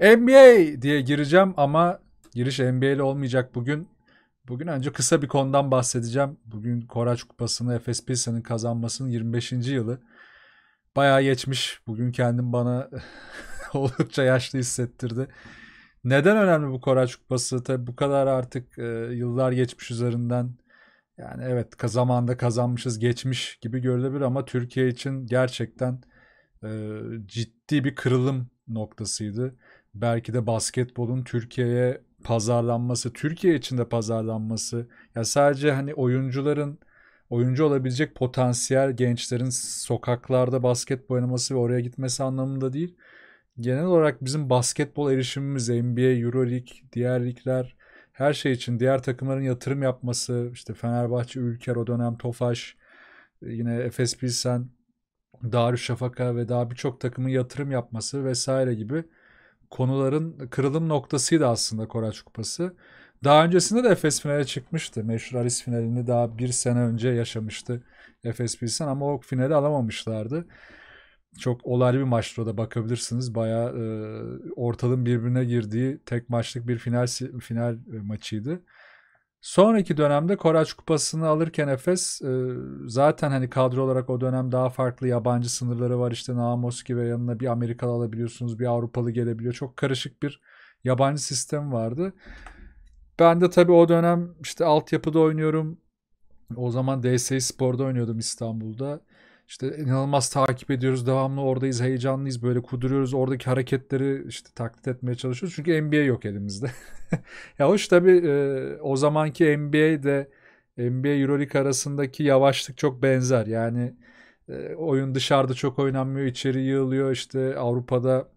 NBA diye gireceğim ama giriş NBA'li olmayacak bugün. Bugün ancak kısa bir konudan bahsedeceğim. Bugün Koraç Kupası'nı Efes Pilsen'in kazanmasının 25. yılı. Bayağı geçmiş. Bugün kendim bana oldukça yaşlı hissettirdi. Neden önemli bu Koraç Kupası? Tabi bu kadar artık e, yıllar geçmiş üzerinden. Yani evet zamanda kazanmışız geçmiş gibi görülebilir ama Türkiye için gerçekten e, ciddi bir kırılım noktasıydı belki de basketbolun Türkiye'ye pazarlanması, Türkiye içinde pazarlanması ya sadece hani oyuncuların oyuncu olabilecek potansiyel gençlerin sokaklarda basketbol oynaması ve oraya gitmesi anlamında değil. Genel olarak bizim basketbol erişimimiz NBA, EuroLeague, diğer ligler her şey için diğer takımların yatırım yapması işte Fenerbahçe, Ülker o dönem Tofaş yine Efes Pilsen Darüşşafaka ve daha birçok takımın yatırım yapması vesaire gibi konuların kırılım noktasıydı aslında Koraç Kupası. Daha öncesinde de Efes finale çıkmıştı. Meşhur Aris finalini daha bir sene önce yaşamıştı Efes Pilsen ama o finali alamamışlardı. Çok olaylı bir maçtı o da bakabilirsiniz. Baya e, ortalığın birbirine girdiği tek maçlık bir final final e, maçıydı. Sonraki dönemde Koraç Kupası'nı alırken Efes e, zaten hani kadro olarak o dönem daha farklı yabancı sınırları var. İşte Namos gibi yanına bir Amerikalı alabiliyorsunuz, bir Avrupalı gelebiliyor. Çok karışık bir yabancı sistem vardı. Ben de tabii o dönem işte altyapıda oynuyorum. O zaman DSI Spor'da oynuyordum İstanbul'da işte inanılmaz takip ediyoruz. Devamlı oradayız, heyecanlıyız. Böyle kuduruyoruz. Oradaki hareketleri işte taklit etmeye çalışıyoruz. Çünkü NBA yok elimizde. ya hoş tabii e, o zamanki NBA de, NBA EuroLeague arasındaki yavaşlık çok benzer. Yani e, oyun dışarıda çok oynanmıyor, içeri yığılıyor. İşte Avrupa'da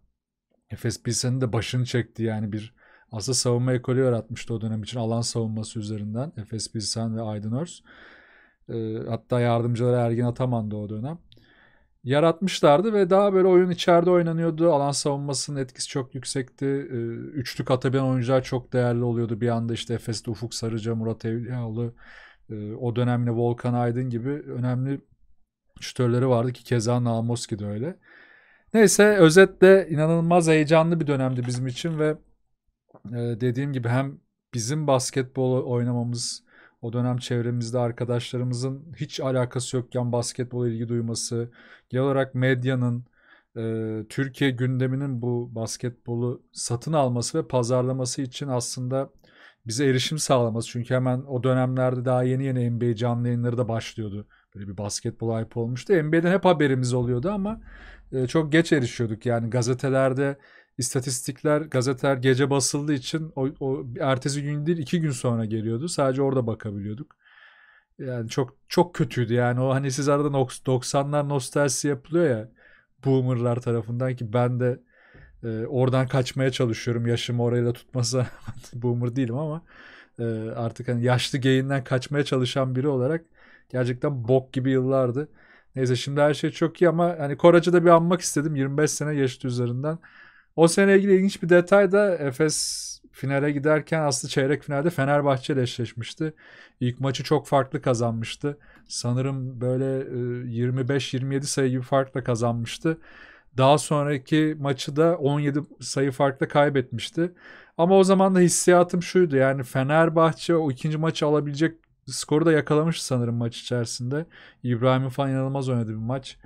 Efes Pilsen'in de başını çekti yani bir aslında savunma ekolü yaratmıştı o dönem için alan savunması üzerinden Efes Pilsen ve Aydın Örs. E, hatta yardımcıları Ergin Ataman'dı o dönem. Yaratmışlardı ve daha böyle oyun içeride oynanıyordu. Alan savunmasının etkisi çok yüksekti. E, ee, üçlük atabilen oyuncular çok değerli oluyordu. Bir anda işte Efes'te Ufuk Sarıca, Murat Evliyaoğlu, e, o dönemde Volkan Aydın gibi önemli şütörleri vardı ki keza Namoski de öyle. Neyse özetle inanılmaz heyecanlı bir dönemdi bizim için ve e, dediğim gibi hem bizim basketbol oynamamız o dönem çevremizde arkadaşlarımızın hiç alakası yokken basketbol ilgi duyması, genel olarak medyanın, e, Türkiye gündeminin bu basketbolu satın alması ve pazarlaması için aslında bize erişim sağlaması. Çünkü hemen o dönemlerde daha yeni yeni NBA canlı yayınları da başlıyordu. Böyle bir basketbol ayıp olmuştu. NBA'den hep haberimiz oluyordu ama e, çok geç erişiyorduk. Yani gazetelerde istatistikler, gazeteler gece basıldığı için o, o ertesi gün değil iki gün sonra geliyordu. Sadece orada bakabiliyorduk. Yani çok çok kötüydü yani o hani siz arada 90'lar nostaljisi yapılıyor ya boomerlar tarafından ki ben de e, oradan kaçmaya çalışıyorum yaşımı orayla tutmasa boomer değilim ama e, artık hani yaşlı geyinden kaçmaya çalışan biri olarak gerçekten bok gibi yıllardı. Neyse şimdi her şey çok iyi ama hani Koracı da bir anmak istedim 25 sene geçti üzerinden. O sene ilgili ilginç bir detay da Efes finale giderken aslında çeyrek finalde Fenerbahçe ile eşleşmişti. İlk maçı çok farklı kazanmıştı. Sanırım böyle 25-27 e, sayı gibi farkla kazanmıştı. Daha sonraki maçı da 17 sayı farkla kaybetmişti. Ama o zaman da hissiyatım şuydu yani Fenerbahçe o ikinci maçı alabilecek skoru da yakalamış sanırım maç içerisinde. İbrahim'in falan inanılmaz oynadı bir maç.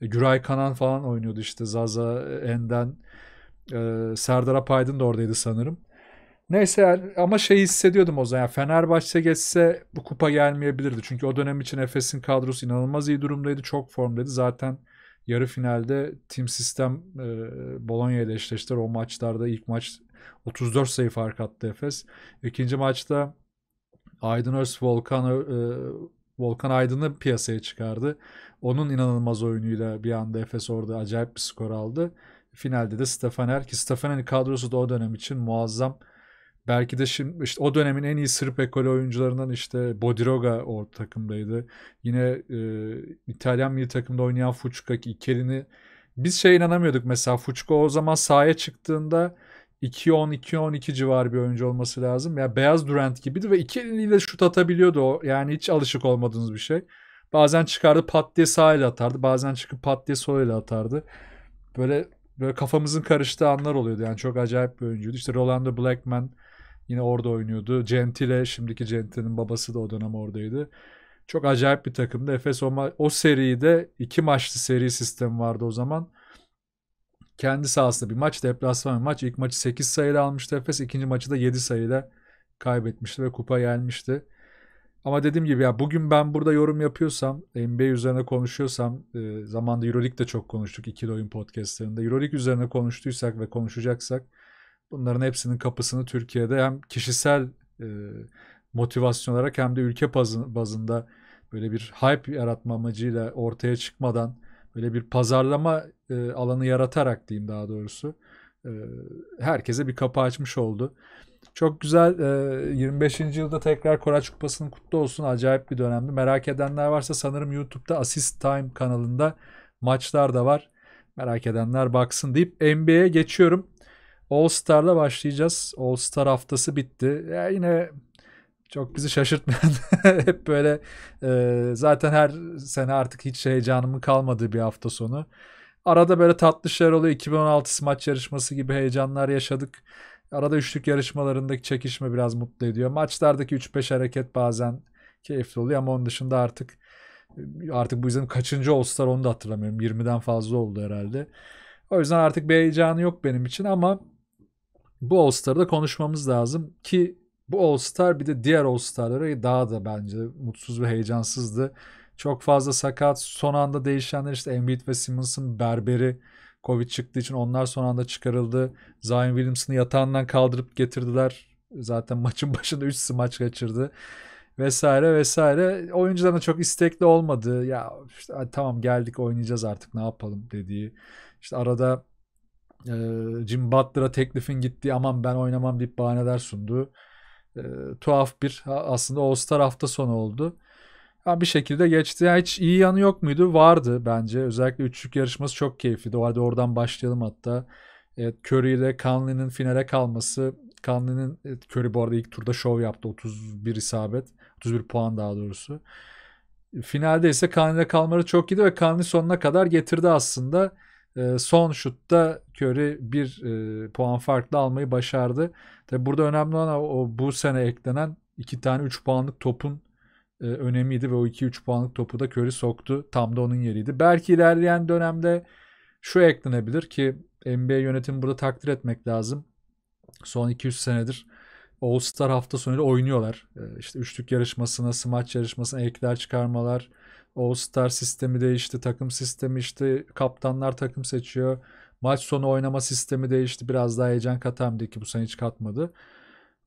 E, Güray Kanan falan oynuyordu işte Zaza, Enden, ee, Serdar Apaydın da oradaydı sanırım. Neyse ama şey hissediyordum o zaman. Yani Fenerbahçe geçse bu kupa gelmeyebilirdi. Çünkü o dönem için Efes'in kadrosu inanılmaz iyi durumdaydı. Çok formdaydı. Zaten yarı finalde Team Sistem e, Bologna ile eşleştiler. O maçlarda ilk maç 34 sayı fark attı Efes. İkinci maçta Aydın Öz Volkan e, Volkan Aydın'ı piyasaya çıkardı. Onun inanılmaz oyunuyla bir anda Efes orada acayip bir skor aldı. Finalde de Stefaner ki Stefaner'in hani kadrosu da o dönem için muazzam. Belki de şimdi işte o dönemin en iyi Sırp ekolü oyuncularından işte Bodiroga o takımdaydı. Yine e, İtalyan milli takımda oynayan Fuçka ki Iker'ini biz şey inanamıyorduk mesela Fuçka o zaman sahaya çıktığında 2-10-2-12 civar bir oyuncu olması lazım. Ya yani beyaz Durant gibiydi ve iki eliyle şut atabiliyordu o. Yani hiç alışık olmadığınız bir şey. Bazen çıkardı pat diye sağ ile atardı. Bazen çıkıp pat diye sol ile atardı. Böyle böyle kafamızın karıştığı anlar oluyordu. Yani çok acayip bir oyuncuydu. İşte Rolando Blackman yine orada oynuyordu. Gentile, şimdiki Gentile'nin babası da o dönem oradaydı. Çok acayip bir takımdı. Efes o, o seride iki maçlı seri sistemi vardı o zaman. Kendi sahasında bir maç, deplasman bir maç. İlk maçı 8 sayıyla almıştı Efes. ikinci maçı da 7 sayıyla kaybetmişti ve kupa gelmişti. Ama dediğim gibi ya bugün ben burada yorum yapıyorsam, NBA üzerine konuşuyorsam, e, zamanda Euroleague de çok konuştuk ikili oyun podcastlerinde. Euroleague üzerine konuştuysak ve konuşacaksak bunların hepsinin kapısını Türkiye'de hem kişisel e, motivasyon olarak hem de ülke bazında böyle bir hype yaratma amacıyla ortaya çıkmadan böyle bir pazarlama e, alanı yaratarak diyeyim daha doğrusu e, herkese bir kapı açmış oldu. Çok güzel. 25. E, yılda tekrar Koraç Kupası'nın kutlu olsun. Acayip bir dönemdi. Merak edenler varsa sanırım YouTube'da Assist Time kanalında maçlar da var. Merak edenler baksın deyip NBA'ye geçiyorum. All Star'la başlayacağız. All Star haftası bitti. Ya yine çok bizi şaşırtmayan hep böyle e, zaten her sene artık hiç heyecanımın kalmadığı bir hafta sonu. Arada böyle tatlı şeyler oluyor. 2016 maç yarışması gibi heyecanlar yaşadık. Arada üçlük yarışmalarındaki çekişme biraz mutlu ediyor. Maçlardaki 3-5 hareket bazen keyifli oluyor ama onun dışında artık artık bu izin kaçıncı All-Star onu da hatırlamıyorum. 20'den fazla oldu herhalde. O yüzden artık bir heyecanı yok benim için ama bu All-Star'da konuşmamız lazım ki bu All-Star bir de diğer All-Star'lara daha da bence mutsuz ve heyecansızdı. Çok fazla sakat, son anda değişenler işte Embiid ve Simmons'ın berberi Covid çıktığı için onlar son anda çıkarıldı. Zion Williamson'ı yatağından kaldırıp getirdiler. Zaten maçın başında 3 smaç kaçırdı vesaire vesaire. Oyuncuların da çok istekli olmadı. Ya işte, tamam geldik oynayacağız artık ne yapalım dediği. İşte arada e, Jim Butler'a teklifin gitti aman ben oynamam deyip bahaneler sundu. E, tuhaf bir aslında All Star hafta sonu oldu yani bir şekilde geçti. Yani hiç iyi yanı yok muydu? Vardı bence. Özellikle üçlük yarışması çok keyifliydi. O halde oradan başlayalım hatta. Evet, Curry ile Conley'nin finale kalması. Conley'nin Curry bu arada ilk turda şov yaptı. 31 isabet. 31 puan daha doğrusu. Finalde ise Conley'le kalmaları çok iyiydi ve Conley sonuna kadar getirdi aslında. E, son şutta Curry bir e, puan farklı almayı başardı. Tabi burada önemli olan o, bu sene eklenen iki tane 3 puanlık topun e, önemliydi ve o 2-3 puanlık topu da Curry soktu. Tam da onun yeriydi. Belki ilerleyen dönemde şu eklenebilir ki NBA yönetimi burada takdir etmek lazım. Son 2-3 senedir All Star hafta sonuyla oynuyorlar. E, işte üçlük yarışmasına, smaç yarışmasına ekler çıkarmalar. All Star sistemi değişti, takım sistemi işte kaptanlar takım seçiyor. Maç sonu oynama sistemi değişti. Biraz daha heyecan katar ki bu sene hiç katmadı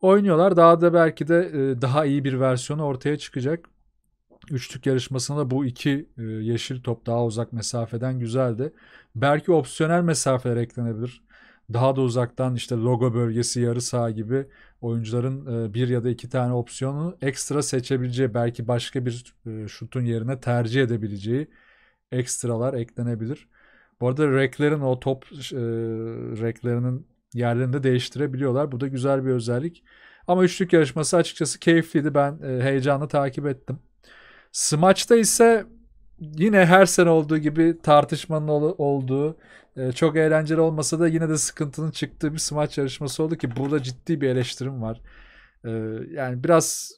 oynuyorlar. Daha da belki de e, daha iyi bir versiyonu ortaya çıkacak. Üçlük yarışmasında bu iki e, yeşil top daha uzak mesafeden güzeldi. Belki opsiyonel mesafeler eklenebilir. Daha da uzaktan işte logo bölgesi, yarı saha gibi oyuncuların e, bir ya da iki tane opsiyonu ekstra seçebileceği, belki başka bir şutun yerine tercih edebileceği ekstralar eklenebilir. Bu arada reklerin o top e, reklerinin yerlerini de değiştirebiliyorlar. Bu da güzel bir özellik. Ama üçlük yarışması açıkçası keyifliydi. Ben e, heyecanla takip ettim. Smaç'ta ise yine her sene olduğu gibi tartışmanın ol- olduğu, e, çok eğlenceli olmasa da yine de sıkıntının çıktığı bir smaç yarışması oldu ki burada ciddi bir eleştirim var. E, yani biraz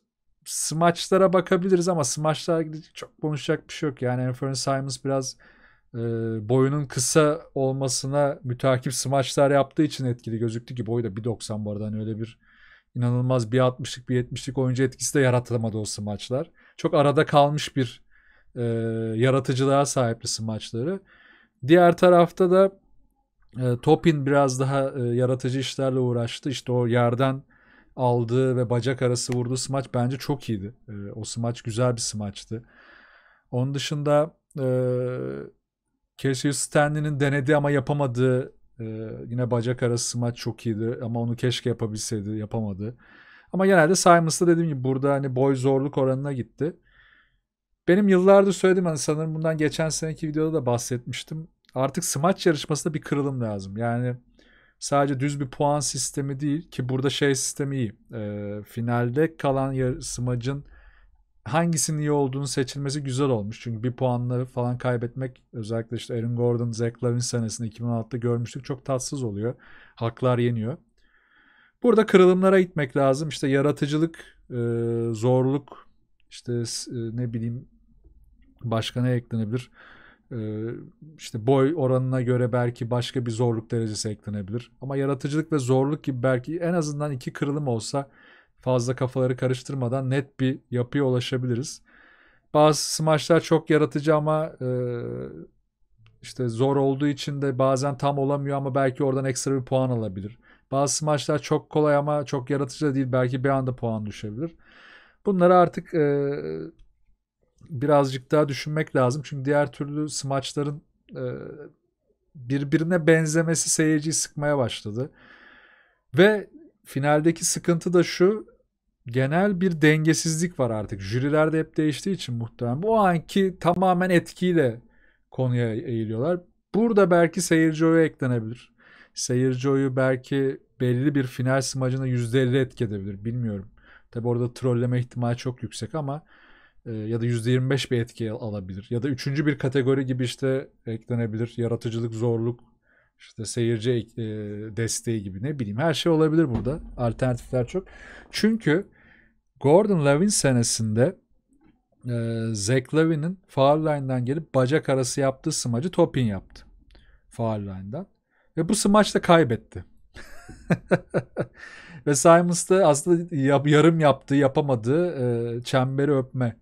smaçlara bakabiliriz ama smaçlar çok konuşacak bir şey yok. Yani Anthony Simons biraz e, boyunun kısa olmasına mütakip smaçlar yaptığı için etkili gözüktü ki boyu da 1.90 bu arada hani öyle bir inanılmaz bir 60'lık bir 70'lik oyuncu etkisi de yaratılamadı o smaçlar. Çok arada kalmış bir e, yaratıcılığa sahipli smaçları. Diğer tarafta da e, Topin biraz daha e, yaratıcı işlerle uğraştı. İşte o yerden aldığı ve bacak arası vurduğu smaç bence çok iyiydi. E, o smaç güzel bir smaçtı. Onun dışında e, Cassius Stanley'nin denediği ama yapamadığı e, ee, yine bacak arası maç çok iyiydi ama onu keşke yapabilseydi yapamadı. Ama genelde Simons'ta dediğim gibi burada hani boy zorluk oranına gitti. Benim yıllardır söyledim hani sanırım bundan geçen seneki videoda da bahsetmiştim. Artık smaç yarışmasında bir kırılım lazım. Yani sadece düz bir puan sistemi değil ki burada şey sistemi iyi. E, finalde kalan smacın hangisinin iyi olduğunu seçilmesi güzel olmuş. Çünkü bir puanları falan kaybetmek özellikle işte Aaron Gordon, Zach Lavin senesinde 2016'da görmüştük çok tatsız oluyor. Haklar yeniyor. Burada kırılımlara gitmek lazım. İşte yaratıcılık, e, zorluk, işte e, ne bileyim başka ne eklenebilir? E, işte boy oranına göre belki başka bir zorluk derecesi eklenebilir. Ama yaratıcılık ve zorluk gibi belki en azından iki kırılım olsa fazla kafaları karıştırmadan net bir yapıya ulaşabiliriz. Bazı smaçlar çok yaratıcı ama e, işte zor olduğu için de bazen tam olamıyor ama belki oradan ekstra bir puan alabilir. Bazı smaçlar çok kolay ama çok yaratıcı da değil. Belki bir anda puan düşebilir. Bunları artık e, birazcık daha düşünmek lazım. Çünkü diğer türlü smaçların e, birbirine benzemesi seyirciyi sıkmaya başladı. Ve finaldeki sıkıntı da şu genel bir dengesizlik var artık. Jüriler de hep değiştiği için muhtemelen. Bu anki tamamen etkiyle konuya eğiliyorlar. Burada belki seyirci oyu eklenebilir. Seyirci oyu belki belli bir final smacına %50 etki edebilir. Bilmiyorum. Tabi orada trolleme ihtimali çok yüksek ama e, ya da %25 bir etki alabilir. Ya da üçüncü bir kategori gibi işte eklenebilir. Yaratıcılık, zorluk, işte seyirci e, desteği gibi ne bileyim her şey olabilir burada. Alternatifler çok. Çünkü Gordon Levin senesinde e, Zach Levin'in foul line'dan gelip bacak arası yaptığı smacı Topin yaptı. Foul line'dan. Ve bu smaçta kaybetti. Ve Simons da aslında yarım yaptığı, yapamadığı e, çemberi öpme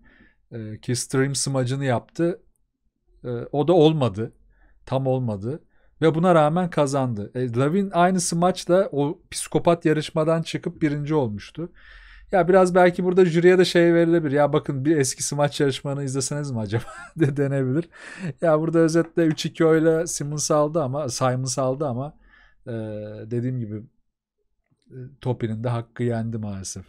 e, ki stream smacını yaptı. E, o da olmadı. Tam olmadı. Ve buna rağmen kazandı. E, Lavin aynı smaçla o psikopat yarışmadan çıkıp birinci olmuştu. Ya biraz belki burada jüriye de şey verilebilir. Ya bakın bir eski smaç yarışmanı izleseniz mi acaba de denebilir. Ya burada özetle 3-2 öyle Simmons aldı ama Simons aldı ama e, dediğim gibi e, Topi'nin de hakkı yendi maalesef.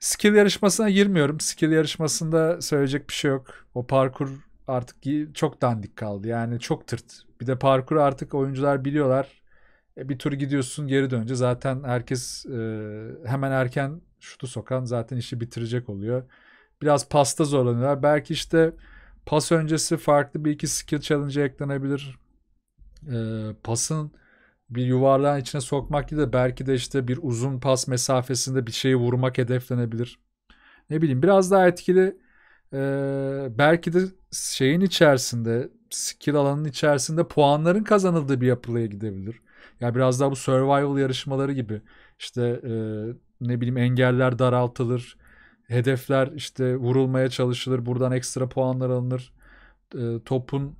Skill yarışmasına girmiyorum. Skill yarışmasında söyleyecek bir şey yok. O parkur artık çok dandik kaldı. Yani çok tırt. Bir de parkur artık oyuncular biliyorlar. E, bir tur gidiyorsun geri dönünce zaten herkes e, hemen erken şutu sokan zaten işi bitirecek oluyor. Biraz pasta zorlanıyorlar. Belki işte pas öncesi farklı bir iki skill challenge eklenebilir. E, pasın bir yuvarlağın içine sokmak gibi de belki de işte bir uzun pas mesafesinde bir şeyi vurmak hedeflenebilir. Ne bileyim biraz daha etkili e, belki de şeyin içerisinde skill alanının içerisinde puanların kazanıldığı bir yapılaya gidebilir ya biraz daha bu survival yarışmaları gibi. işte e, ne bileyim engeller daraltılır. Hedefler işte vurulmaya çalışılır. Buradan ekstra puanlar alınır. E, topun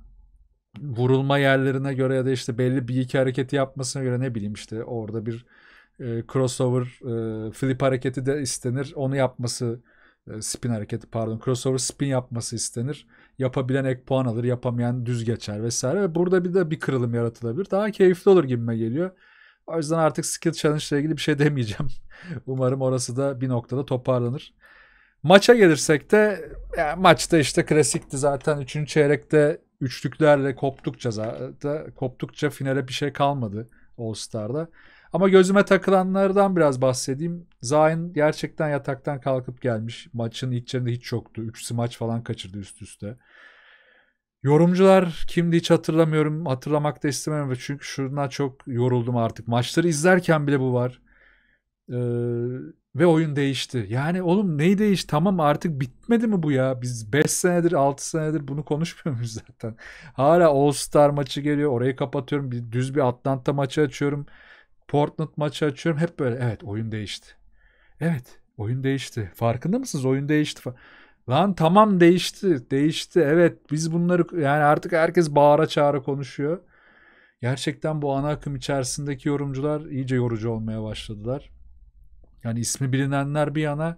vurulma yerlerine göre ya da işte belli bir iki hareketi yapmasına göre ne bileyim işte orada bir e, crossover e, flip hareketi de istenir. Onu yapması e, spin hareketi pardon crossover spin yapması istenir. Yapabilen ek puan alır, yapamayan düz geçer vesaire. Ve burada bir de bir kırılım yaratılabilir. Daha keyifli olur gibime geliyor. O yüzden artık skill challenge ile ilgili bir şey demeyeceğim. Umarım orası da bir noktada toparlanır. Maça gelirsek de yani maçta işte klasikti zaten üçüncü çeyrekte üçlüklerle koptukça zaten koptukça finale bir şey kalmadı All Star'da. Ama gözüme takılanlardan biraz bahsedeyim. Zayn gerçekten yataktan kalkıp gelmiş. Maçın ilk içerinde hiç yoktu. 3 maç falan kaçırdı üst üste. Yorumcular kimdi hiç hatırlamıyorum. Hatırlamak da istemiyorum çünkü şundan çok yoruldum artık. Maçları izlerken bile bu var. Ee, ve oyun değişti. Yani oğlum neyi değişti? Tamam artık bitmedi mi bu ya? Biz 5 senedir 6 senedir bunu konuşmuyor muyuz zaten? Hala All Star maçı geliyor. Orayı kapatıyorum. Bir, düz bir Atlanta maçı açıyorum. Portland maçı açıyorum. Hep böyle evet oyun değişti. Evet oyun değişti. Farkında mısınız oyun değişti. Lan tamam değişti. Değişti. Evet biz bunları yani artık herkes bağıra çağıra konuşuyor. Gerçekten bu ana akım içerisindeki yorumcular iyice yorucu olmaya başladılar. Yani ismi bilinenler bir yana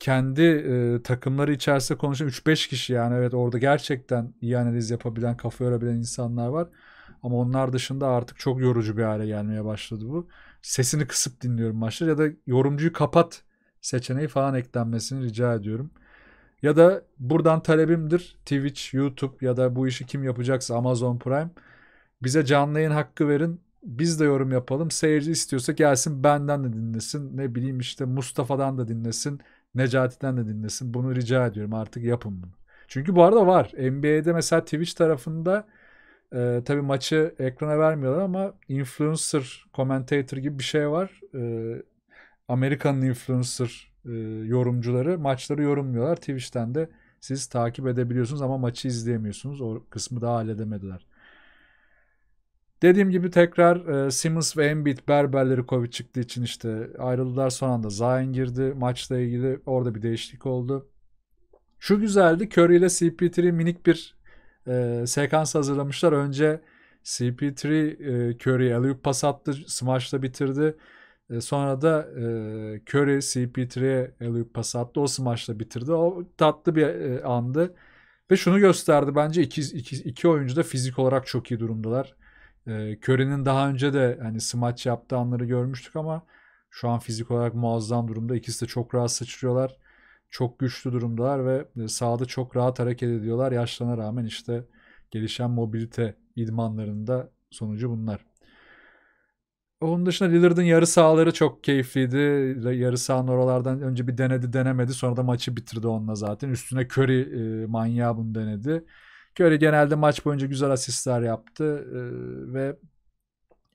kendi e, takımları içerisinde konuşan 3-5 kişi yani evet orada gerçekten iyi analiz yapabilen, kafa yorabilen insanlar var. Ama onlar dışında artık çok yorucu bir hale gelmeye başladı bu. Sesini kısıp dinliyorum maçları ya da yorumcuyu kapat seçeneği falan eklenmesini rica ediyorum. Ya da buradan talebimdir Twitch, YouTube ya da bu işi kim yapacaksa Amazon Prime bize canlı yayın hakkı verin. Biz de yorum yapalım. Seyirci istiyorsa gelsin benden de dinlesin. Ne bileyim işte Mustafa'dan da dinlesin. Necati'den de dinlesin. Bunu rica ediyorum artık yapın bunu. Çünkü bu arada var. NBA'de mesela Twitch tarafında e, tabii maçı ekrana vermiyorlar ama influencer, commentator gibi bir şey var. E, Amerika'nın influencer e, yorumcuları maçları yorumluyorlar. Twitch'ten de siz takip edebiliyorsunuz ama maçı izleyemiyorsunuz. O kısmı daha halledemediler. Dediğim gibi tekrar e, Simmons ve Embiid berberleri Covid çıktığı için işte ayrıldılar. Son anda Zion girdi. Maçla ilgili orada bir değişiklik oldu. Şu güzeldi. Curry ile CP3 minik bir e, sekans hazırlamışlar. Önce CP3 e, Curry alley pas attı. Smash'la bitirdi. E, sonra da e, Curry CP3'ye alley pas attı. O Smash'la bitirdi. O tatlı bir e, andı. Ve şunu gösterdi bence iki, iki, iki oyuncu da fizik olarak çok iyi durumdalar. E, Curry'nin daha önce de hani Smash yaptığı anları görmüştük ama şu an fizik olarak muazzam durumda. İkisi de çok rahat sıçrıyorlar çok güçlü durumdalar ve e, sahada çok rahat hareket ediyorlar. Yaşlarına rağmen işte gelişen mobilite idmanlarında sonucu bunlar. Onun dışında Lillard'ın yarı sahaları çok keyifliydi. Yarı sahanın oralardan önce bir denedi denemedi. Sonra da maçı bitirdi onunla zaten. Üstüne Curry e, manyağı bunu denedi. Curry genelde maç boyunca güzel asistler yaptı. E, ve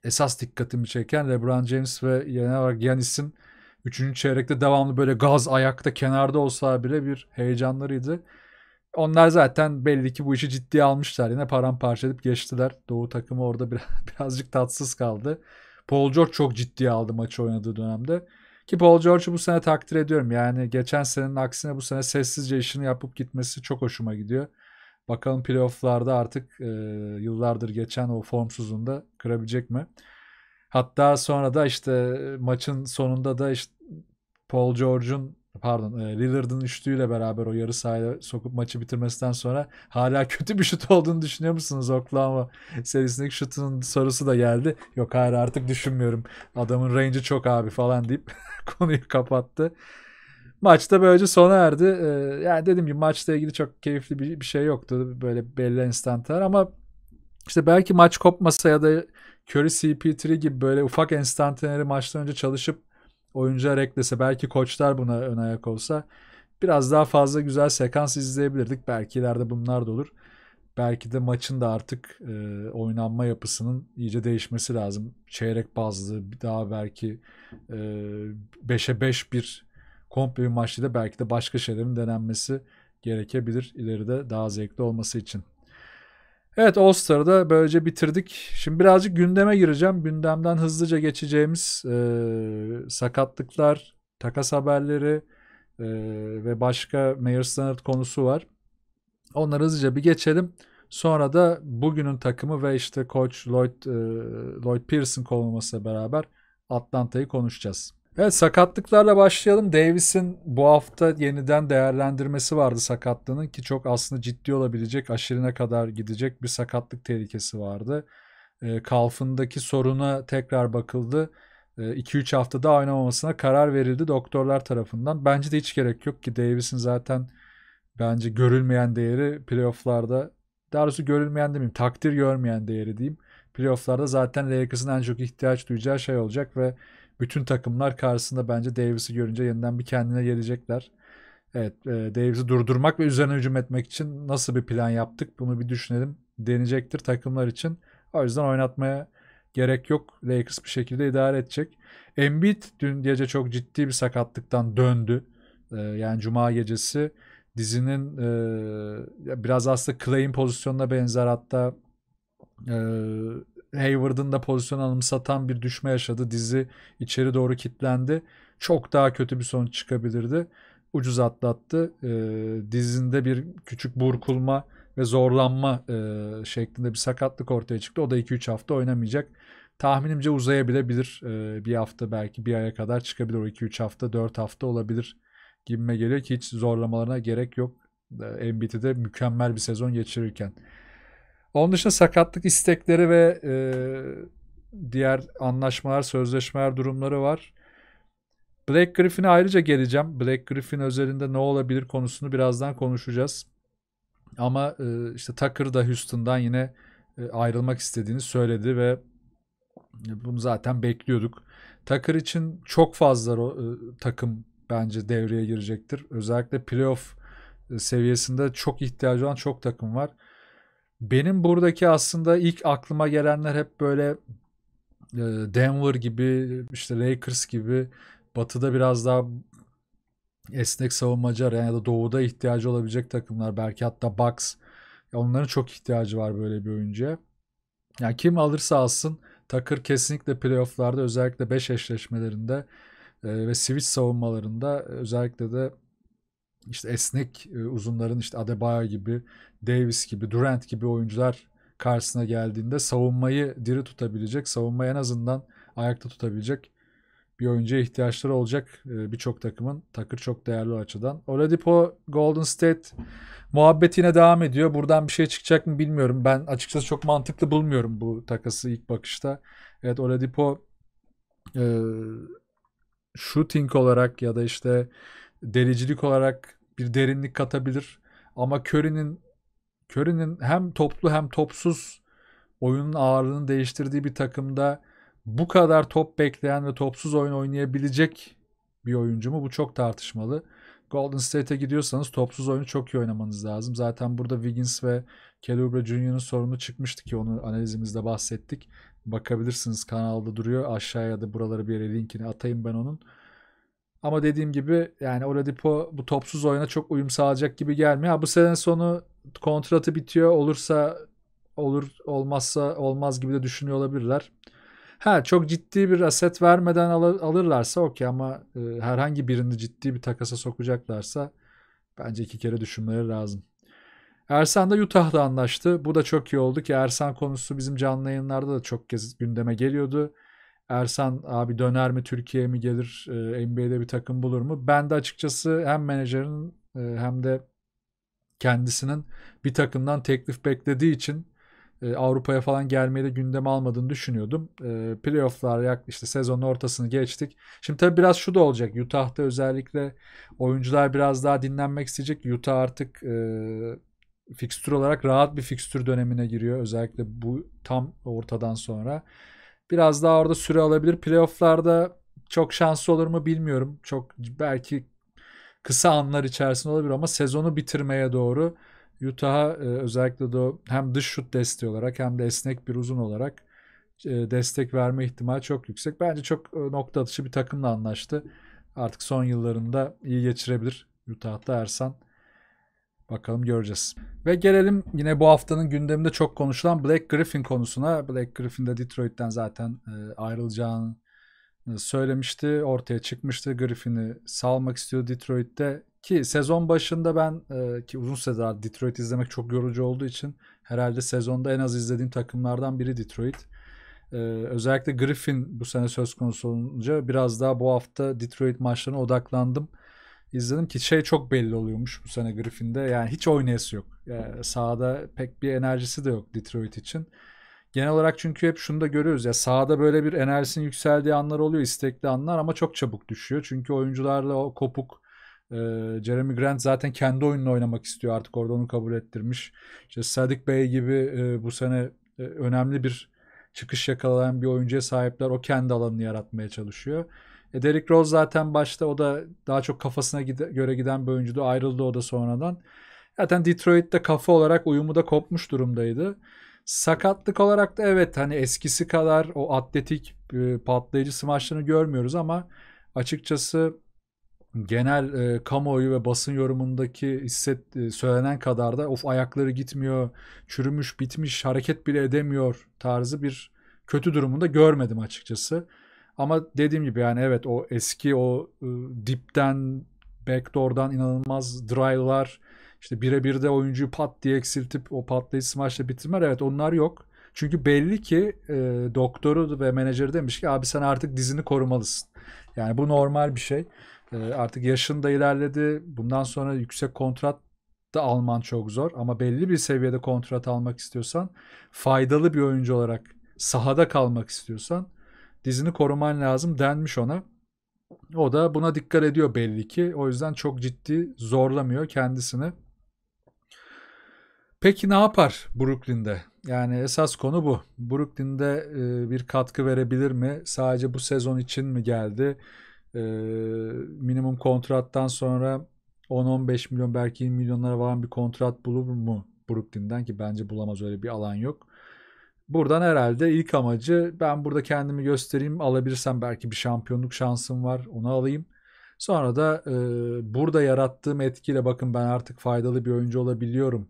esas dikkatimi çeken LeBron James ve genel olarak Yanis'in Üçüncü çeyrekte devamlı böyle gaz ayakta kenarda olsa bile bir heyecanlarıydı. Onlar zaten belli ki bu işi ciddiye almışlar. Yine paramparça edip geçtiler. Doğu takımı orada biraz, birazcık tatsız kaldı. Paul George çok ciddiye aldı maçı oynadığı dönemde. Ki Paul George'u bu sene takdir ediyorum. Yani geçen senenin aksine bu sene sessizce işini yapıp gitmesi çok hoşuma gidiyor. Bakalım playofflarda artık e, yıllardır geçen o formsuzluğunu da kırabilecek mi? Hatta sonra da işte maçın sonunda da işte Paul George'un pardon Lillard'ın üçlüğüyle beraber o yarı sahaya sokup maçı bitirmesinden sonra hala kötü bir şut olduğunu düşünüyor musunuz? Oklahoma serisindeki şutunun sorusu da geldi. Yok hayır artık düşünmüyorum. Adamın range'i çok abi falan deyip konuyu kapattı. Maçta böylece sona erdi. yani dedim ki maçla ilgili çok keyifli bir, bir şey yoktu. Böyle belli instantlar ama işte belki maç kopmasa ya da Curry CP3 gibi böyle ufak enstantaneleri maçtan önce çalışıp oyuncular eklese belki koçlar buna ön ayak olsa biraz daha fazla güzel sekans izleyebilirdik. Belki ileride bunlar da olur. Belki de maçın da artık e, oynanma yapısının iyice değişmesi lazım. Çeyrek bazlı daha belki e, 5'e 5 bir komple bir maçta belki de başka şeylerin denenmesi gerekebilir ileride daha zevkli olması için. Evet All Star'ı da böylece bitirdik. Şimdi birazcık gündeme gireceğim. Gündemden hızlıca geçeceğimiz e, sakatlıklar, takas haberleri e, ve başka Mayer Standard konusu var. Onları hızlıca bir geçelim. Sonra da bugünün takımı ve işte koç Lloyd, e, Lloyd Pearson kovulmasıyla beraber Atlanta'yı konuşacağız. Evet sakatlıklarla başlayalım. Davis'in bu hafta yeniden değerlendirmesi vardı sakatlığının ki çok aslında ciddi olabilecek aşırına kadar gidecek bir sakatlık tehlikesi vardı. E, ee, kalfındaki soruna tekrar bakıldı. 2-3 ee, haftada oynamamasına karar verildi doktorlar tarafından. Bence de hiç gerek yok ki Davis'in zaten bence görülmeyen değeri playofflarda daha doğrusu görülmeyen demeyeyim takdir görmeyen değeri diyeyim. Playofflarda zaten Lakers'ın en çok ihtiyaç duyacağı şey olacak ve bütün takımlar karşısında bence Davis'i görünce yeniden bir kendine gelecekler. Evet e, Davis'i durdurmak ve üzerine hücum etmek için nasıl bir plan yaptık bunu bir düşünelim. Deneyecektir takımlar için. O yüzden oynatmaya gerek yok. Lakers bir şekilde idare edecek. Embiid dün gece çok ciddi bir sakatlıktan döndü. E, yani cuma gecesi dizinin e, biraz aslında Clay'in pozisyonuna benzer hatta e, Hayward'ın da pozisyon anımsatan bir düşme yaşadı. Dizi içeri doğru kilitlendi. Çok daha kötü bir sonuç çıkabilirdi. Ucuz atlattı. E, dizinde bir küçük burkulma ve zorlanma e, şeklinde bir sakatlık ortaya çıktı. O da 2-3 hafta oynamayacak. Tahminimce uzayabilebilir. E, bir hafta belki bir aya kadar çıkabilir. O 2-3 hafta 4 hafta olabilir gibime geliyor ki hiç zorlamalarına gerek yok. E, Embiid'i mükemmel bir sezon geçirirken. Onun dışında sakatlık istekleri ve e, diğer anlaşmalar, sözleşmeler durumları var. Black Griffin'e ayrıca geleceğim. Black Griffin özelinde ne olabilir konusunu birazdan konuşacağız. Ama e, işte Tucker da Houston'dan yine e, ayrılmak istediğini söyledi ve e, bunu zaten bekliyorduk. Tucker için çok fazla e, takım bence devreye girecektir. Özellikle playoff e, seviyesinde çok ihtiyacı olan çok takım var. Benim buradaki aslında ilk aklıma gelenler hep böyle e, Denver gibi işte Lakers gibi batıda biraz daha esnek savunmacı arayan ya da doğuda ihtiyacı olabilecek takımlar belki hatta Bucks onların çok ihtiyacı var böyle bir oyuncuya. Yani kim alırsa alsın Takır kesinlikle playofflarda özellikle 5 eşleşmelerinde e, ve switch savunmalarında özellikle de işte esnek e, uzunların işte Adebayo gibi Davis gibi, Durant gibi oyuncular karşısına geldiğinde savunmayı diri tutabilecek, savunmayı en azından ayakta tutabilecek bir oyuncuya ihtiyaçları olacak e, birçok takımın. Takır çok değerli o açıdan. Oladipo Golden State muhabbetine devam ediyor. Buradan bir şey çıkacak mı bilmiyorum. Ben açıkçası çok mantıklı bulmuyorum bu takası ilk bakışta. Evet Oladipo e, shooting olarak ya da işte delicilik olarak bir derinlik katabilir. Ama Curry'nin Curry'nin hem toplu hem topsuz oyunun ağırlığını değiştirdiği bir takımda bu kadar top bekleyen ve topsuz oyun oynayabilecek bir oyuncu mu? Bu çok tartışmalı. Golden State'e gidiyorsanız topsuz oyunu çok iyi oynamanız lazım. Zaten burada Wiggins ve Kelubra Junior'ın sorunu çıkmıştı ki onu analizimizde bahsettik. Bakabilirsiniz kanalda duruyor. Aşağıya da buraları bir yere linkini atayım ben onun. Ama dediğim gibi yani Oladipo bu topsuz oyuna çok uyum sağlayacak gibi gelmiyor. Ha, bu sene sonu kontratı bitiyor. Olursa olur olmazsa olmaz gibi de düşünüyor olabilirler. Ha çok ciddi bir aset vermeden al- alırlarsa okey ama e, herhangi birini ciddi bir takasa sokacaklarsa bence iki kere düşünmeleri lazım. Ersan da Utah'la anlaştı. Bu da çok iyi oldu ki Ersan konusu bizim canlı yayınlarda da çok kez gündeme geliyordu. Ersan abi döner mi Türkiye'ye mi gelir e, NBA'de bir takım bulur mu? Ben de açıkçası hem menajerin e, hem de kendisinin bir takımdan teklif beklediği için e, Avrupa'ya falan gelmeyi de gündeme almadığını düşünüyordum. E, playoff'lar yak işte sezonun ortasını geçtik. Şimdi tabii biraz şu da olacak. Utah'ta özellikle oyuncular biraz daha dinlenmek isteyecek. Utah artık e, fikstür olarak rahat bir fikstür dönemine giriyor. Özellikle bu tam ortadan sonra. Biraz daha orada süre alabilir. Playoff'larda çok şanslı olur mu bilmiyorum. Çok belki kısa anlar içerisinde olabilir ama sezonu bitirmeye doğru Utah'a e, özellikle de hem dış şut desteği olarak hem de esnek bir uzun olarak e, destek verme ihtimali çok yüksek. Bence çok e, nokta atışı bir takımla anlaştı. Artık son yıllarında iyi geçirebilir Utah'ta Ersan. Bakalım göreceğiz. Ve gelelim yine bu haftanın gündeminde çok konuşulan Black Griffin konusuna. Black Griffin de Detroit'ten zaten e, ayrılacağını e, söylemişti. Ortaya çıkmıştı. Griffin'i salmak istiyor Detroit'te. Ki sezon başında ben e, ki uzun süredir Detroit izlemek çok yorucu olduğu için herhalde sezonda en az izlediğim takımlardan biri Detroit. özellikle Griffin bu sene söz konusu olunca biraz daha bu hafta Detroit maçlarına odaklandım izledim ki şey çok belli oluyormuş bu sene Griffin'de. Yani hiç oynayası yok. Yani ee, sahada pek bir enerjisi de yok Detroit için. Genel olarak çünkü hep şunu da görüyoruz ya sahada böyle bir enerjisinin yükseldiği anlar oluyor istekli anlar ama çok çabuk düşüyor. Çünkü oyuncularla o kopuk e, Jeremy Grant zaten kendi oyununu oynamak istiyor artık orada onu kabul ettirmiş. İşte Sadik Bey gibi e, bu sene e, önemli bir çıkış yakalayan bir oyuncuya sahipler. O kendi alanını yaratmaya çalışıyor. E Derrick Rose zaten başta o da daha çok kafasına gide, göre giden bir oyuncuydu. Ayrıldı o da sonradan. Zaten Detroit'te kafa olarak uyumu da kopmuş durumdaydı. Sakatlık olarak da evet hani eskisi kadar o atletik e, patlayıcı smaçlarını görmüyoruz ama açıkçası genel e, kamuoyu ve basın yorumundaki hisset e, söylenen kadar da of ayakları gitmiyor, çürümüş, bitmiş, hareket bile edemiyor tarzı bir kötü durumunda görmedim açıkçası. Ama dediğim gibi yani evet o eski o ıı, dipten backdoor'dan inanılmaz drylar işte birebir de oyuncuyu pat diye eksiltip o patlayıcı smaçla bitirmeler evet onlar yok. Çünkü belli ki e, doktoru ve menajeri demiş ki abi sen artık dizini korumalısın. Yani bu normal bir şey. E, artık yaşın da ilerledi. Bundan sonra yüksek kontrat da alman çok zor ama belli bir seviyede kontrat almak istiyorsan, faydalı bir oyuncu olarak sahada kalmak istiyorsan dizini koruman lazım denmiş ona. O da buna dikkat ediyor belli ki. O yüzden çok ciddi zorlamıyor kendisini. Peki ne yapar Brooklyn'de? Yani esas konu bu. Brooklyn'de e, bir katkı verebilir mi? Sadece bu sezon için mi geldi? E, minimum kontrattan sonra 10-15 milyon belki 20 milyonlara varan bir kontrat bulur mu Brooklyn'den ki bence bulamaz öyle bir alan yok. Buradan herhalde ilk amacı ben burada kendimi göstereyim alabilirsem belki bir şampiyonluk şansım var onu alayım. Sonra da e, burada yarattığım etkiyle bakın ben artık faydalı bir oyuncu olabiliyorum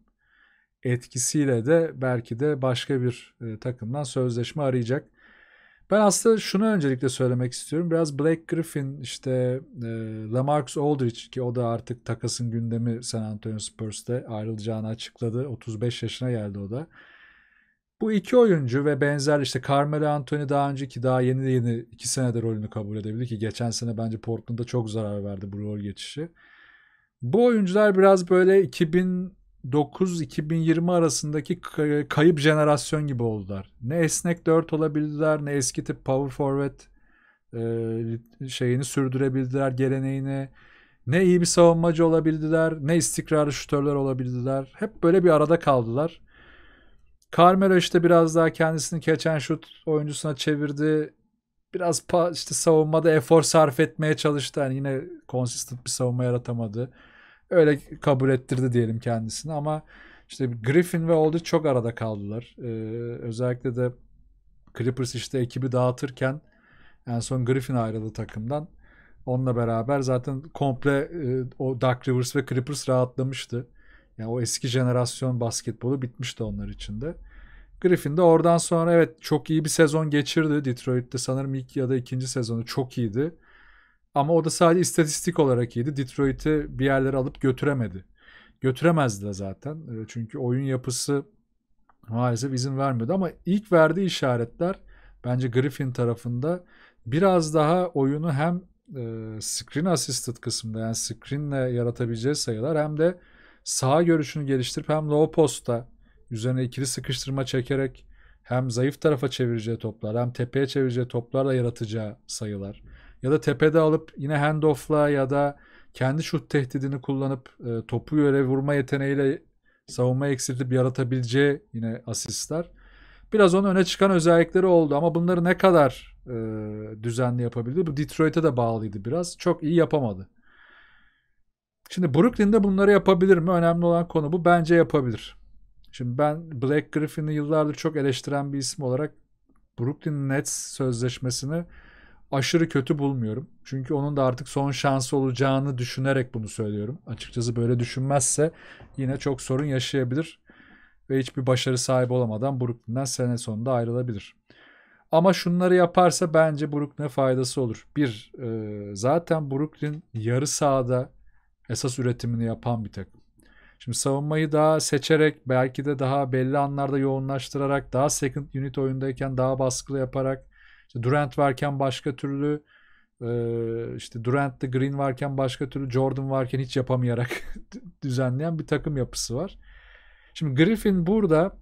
etkisiyle de belki de başka bir e, takımdan sözleşme arayacak. Ben aslında şunu öncelikle söylemek istiyorum. Biraz Blake Griffin işte e, Lamarcus Aldridge ki o da artık takasın gündemi San Antonio Spurs'te ayrılacağını açıkladı. 35 yaşına geldi o da. Bu iki oyuncu ve benzer işte Carmelo Anthony daha önceki daha yeni yeni iki senedir rolünü kabul edebildi ki geçen sene bence Portland'da çok zarar verdi bu rol geçişi. Bu oyuncular biraz böyle 2009-2020 arasındaki kayıp jenerasyon gibi oldular. Ne esnek 4 olabildiler ne eski tip power forward şeyini sürdürebildiler geleneğini. Ne iyi bir savunmacı olabildiler ne istikrarlı şutörler olabildiler. Hep böyle bir arada kaldılar. Carmelo işte biraz daha kendisini geçen şut oyuncusuna çevirdi. Biraz işte savunmada efor sarf etmeye çalıştı. Yani yine konsistent bir savunma yaratamadı. Öyle kabul ettirdi diyelim kendisini ama işte Griffin ve Aldridge çok arada kaldılar. Ee, özellikle de Clippers işte ekibi dağıtırken en son Griffin ayrıldı takımdan. Onunla beraber zaten komple e, o Dark Rivers ve Clippers rahatlamıştı. Yani o eski jenerasyon basketbolu bitmişti onlar için de. Griffin de oradan sonra evet çok iyi bir sezon geçirdi. Detroit'te sanırım ilk ya da ikinci sezonu çok iyiydi. Ama o da sadece istatistik olarak iyiydi. Detroit'i bir yerlere alıp götüremedi. Götüremezdi de zaten. Ee, çünkü oyun yapısı maalesef izin vermiyordu. Ama ilk verdiği işaretler bence Griffin tarafında biraz daha oyunu hem e, screen assisted kısımda yani screenle yaratabileceği sayılar hem de sağ görüşünü geliştirip hem low posta üzerine ikili sıkıştırma çekerek hem zayıf tarafa çevireceği toplar hem tepeye çevireceği toplarla yaratacağı sayılar. Ya da tepede alıp yine handoff'la ya da kendi şut tehdidini kullanıp e, topu yöre vurma yeteneğiyle savunma eksiltip yaratabileceği yine asistler. Biraz onun öne çıkan özellikleri oldu ama bunları ne kadar e, düzenli yapabildi? Bu Detroit'e de bağlıydı biraz. Çok iyi yapamadı. Şimdi Brooklyn'de bunları yapabilir mi? Önemli olan konu bu. Bence yapabilir. Şimdi ben Black Griffin'i yıllardır çok eleştiren bir isim olarak Brooklyn Nets sözleşmesini aşırı kötü bulmuyorum. Çünkü onun da artık son şansı olacağını düşünerek bunu söylüyorum. Açıkçası böyle düşünmezse yine çok sorun yaşayabilir ve hiçbir başarı sahibi olamadan Brooklyn'den sene sonunda ayrılabilir. Ama şunları yaparsa bence Brooklyn'e faydası olur. Bir, e, zaten Brooklyn yarı sahada esas üretimini yapan bir takım. Şimdi savunmayı daha seçerek belki de daha belli anlarda yoğunlaştırarak daha second unit oyundayken daha baskılı yaparak işte Durant varken başka türlü e, işte Durant'lı Green varken başka türlü Jordan varken hiç yapamayarak düzenleyen bir takım yapısı var. Şimdi Griffin burada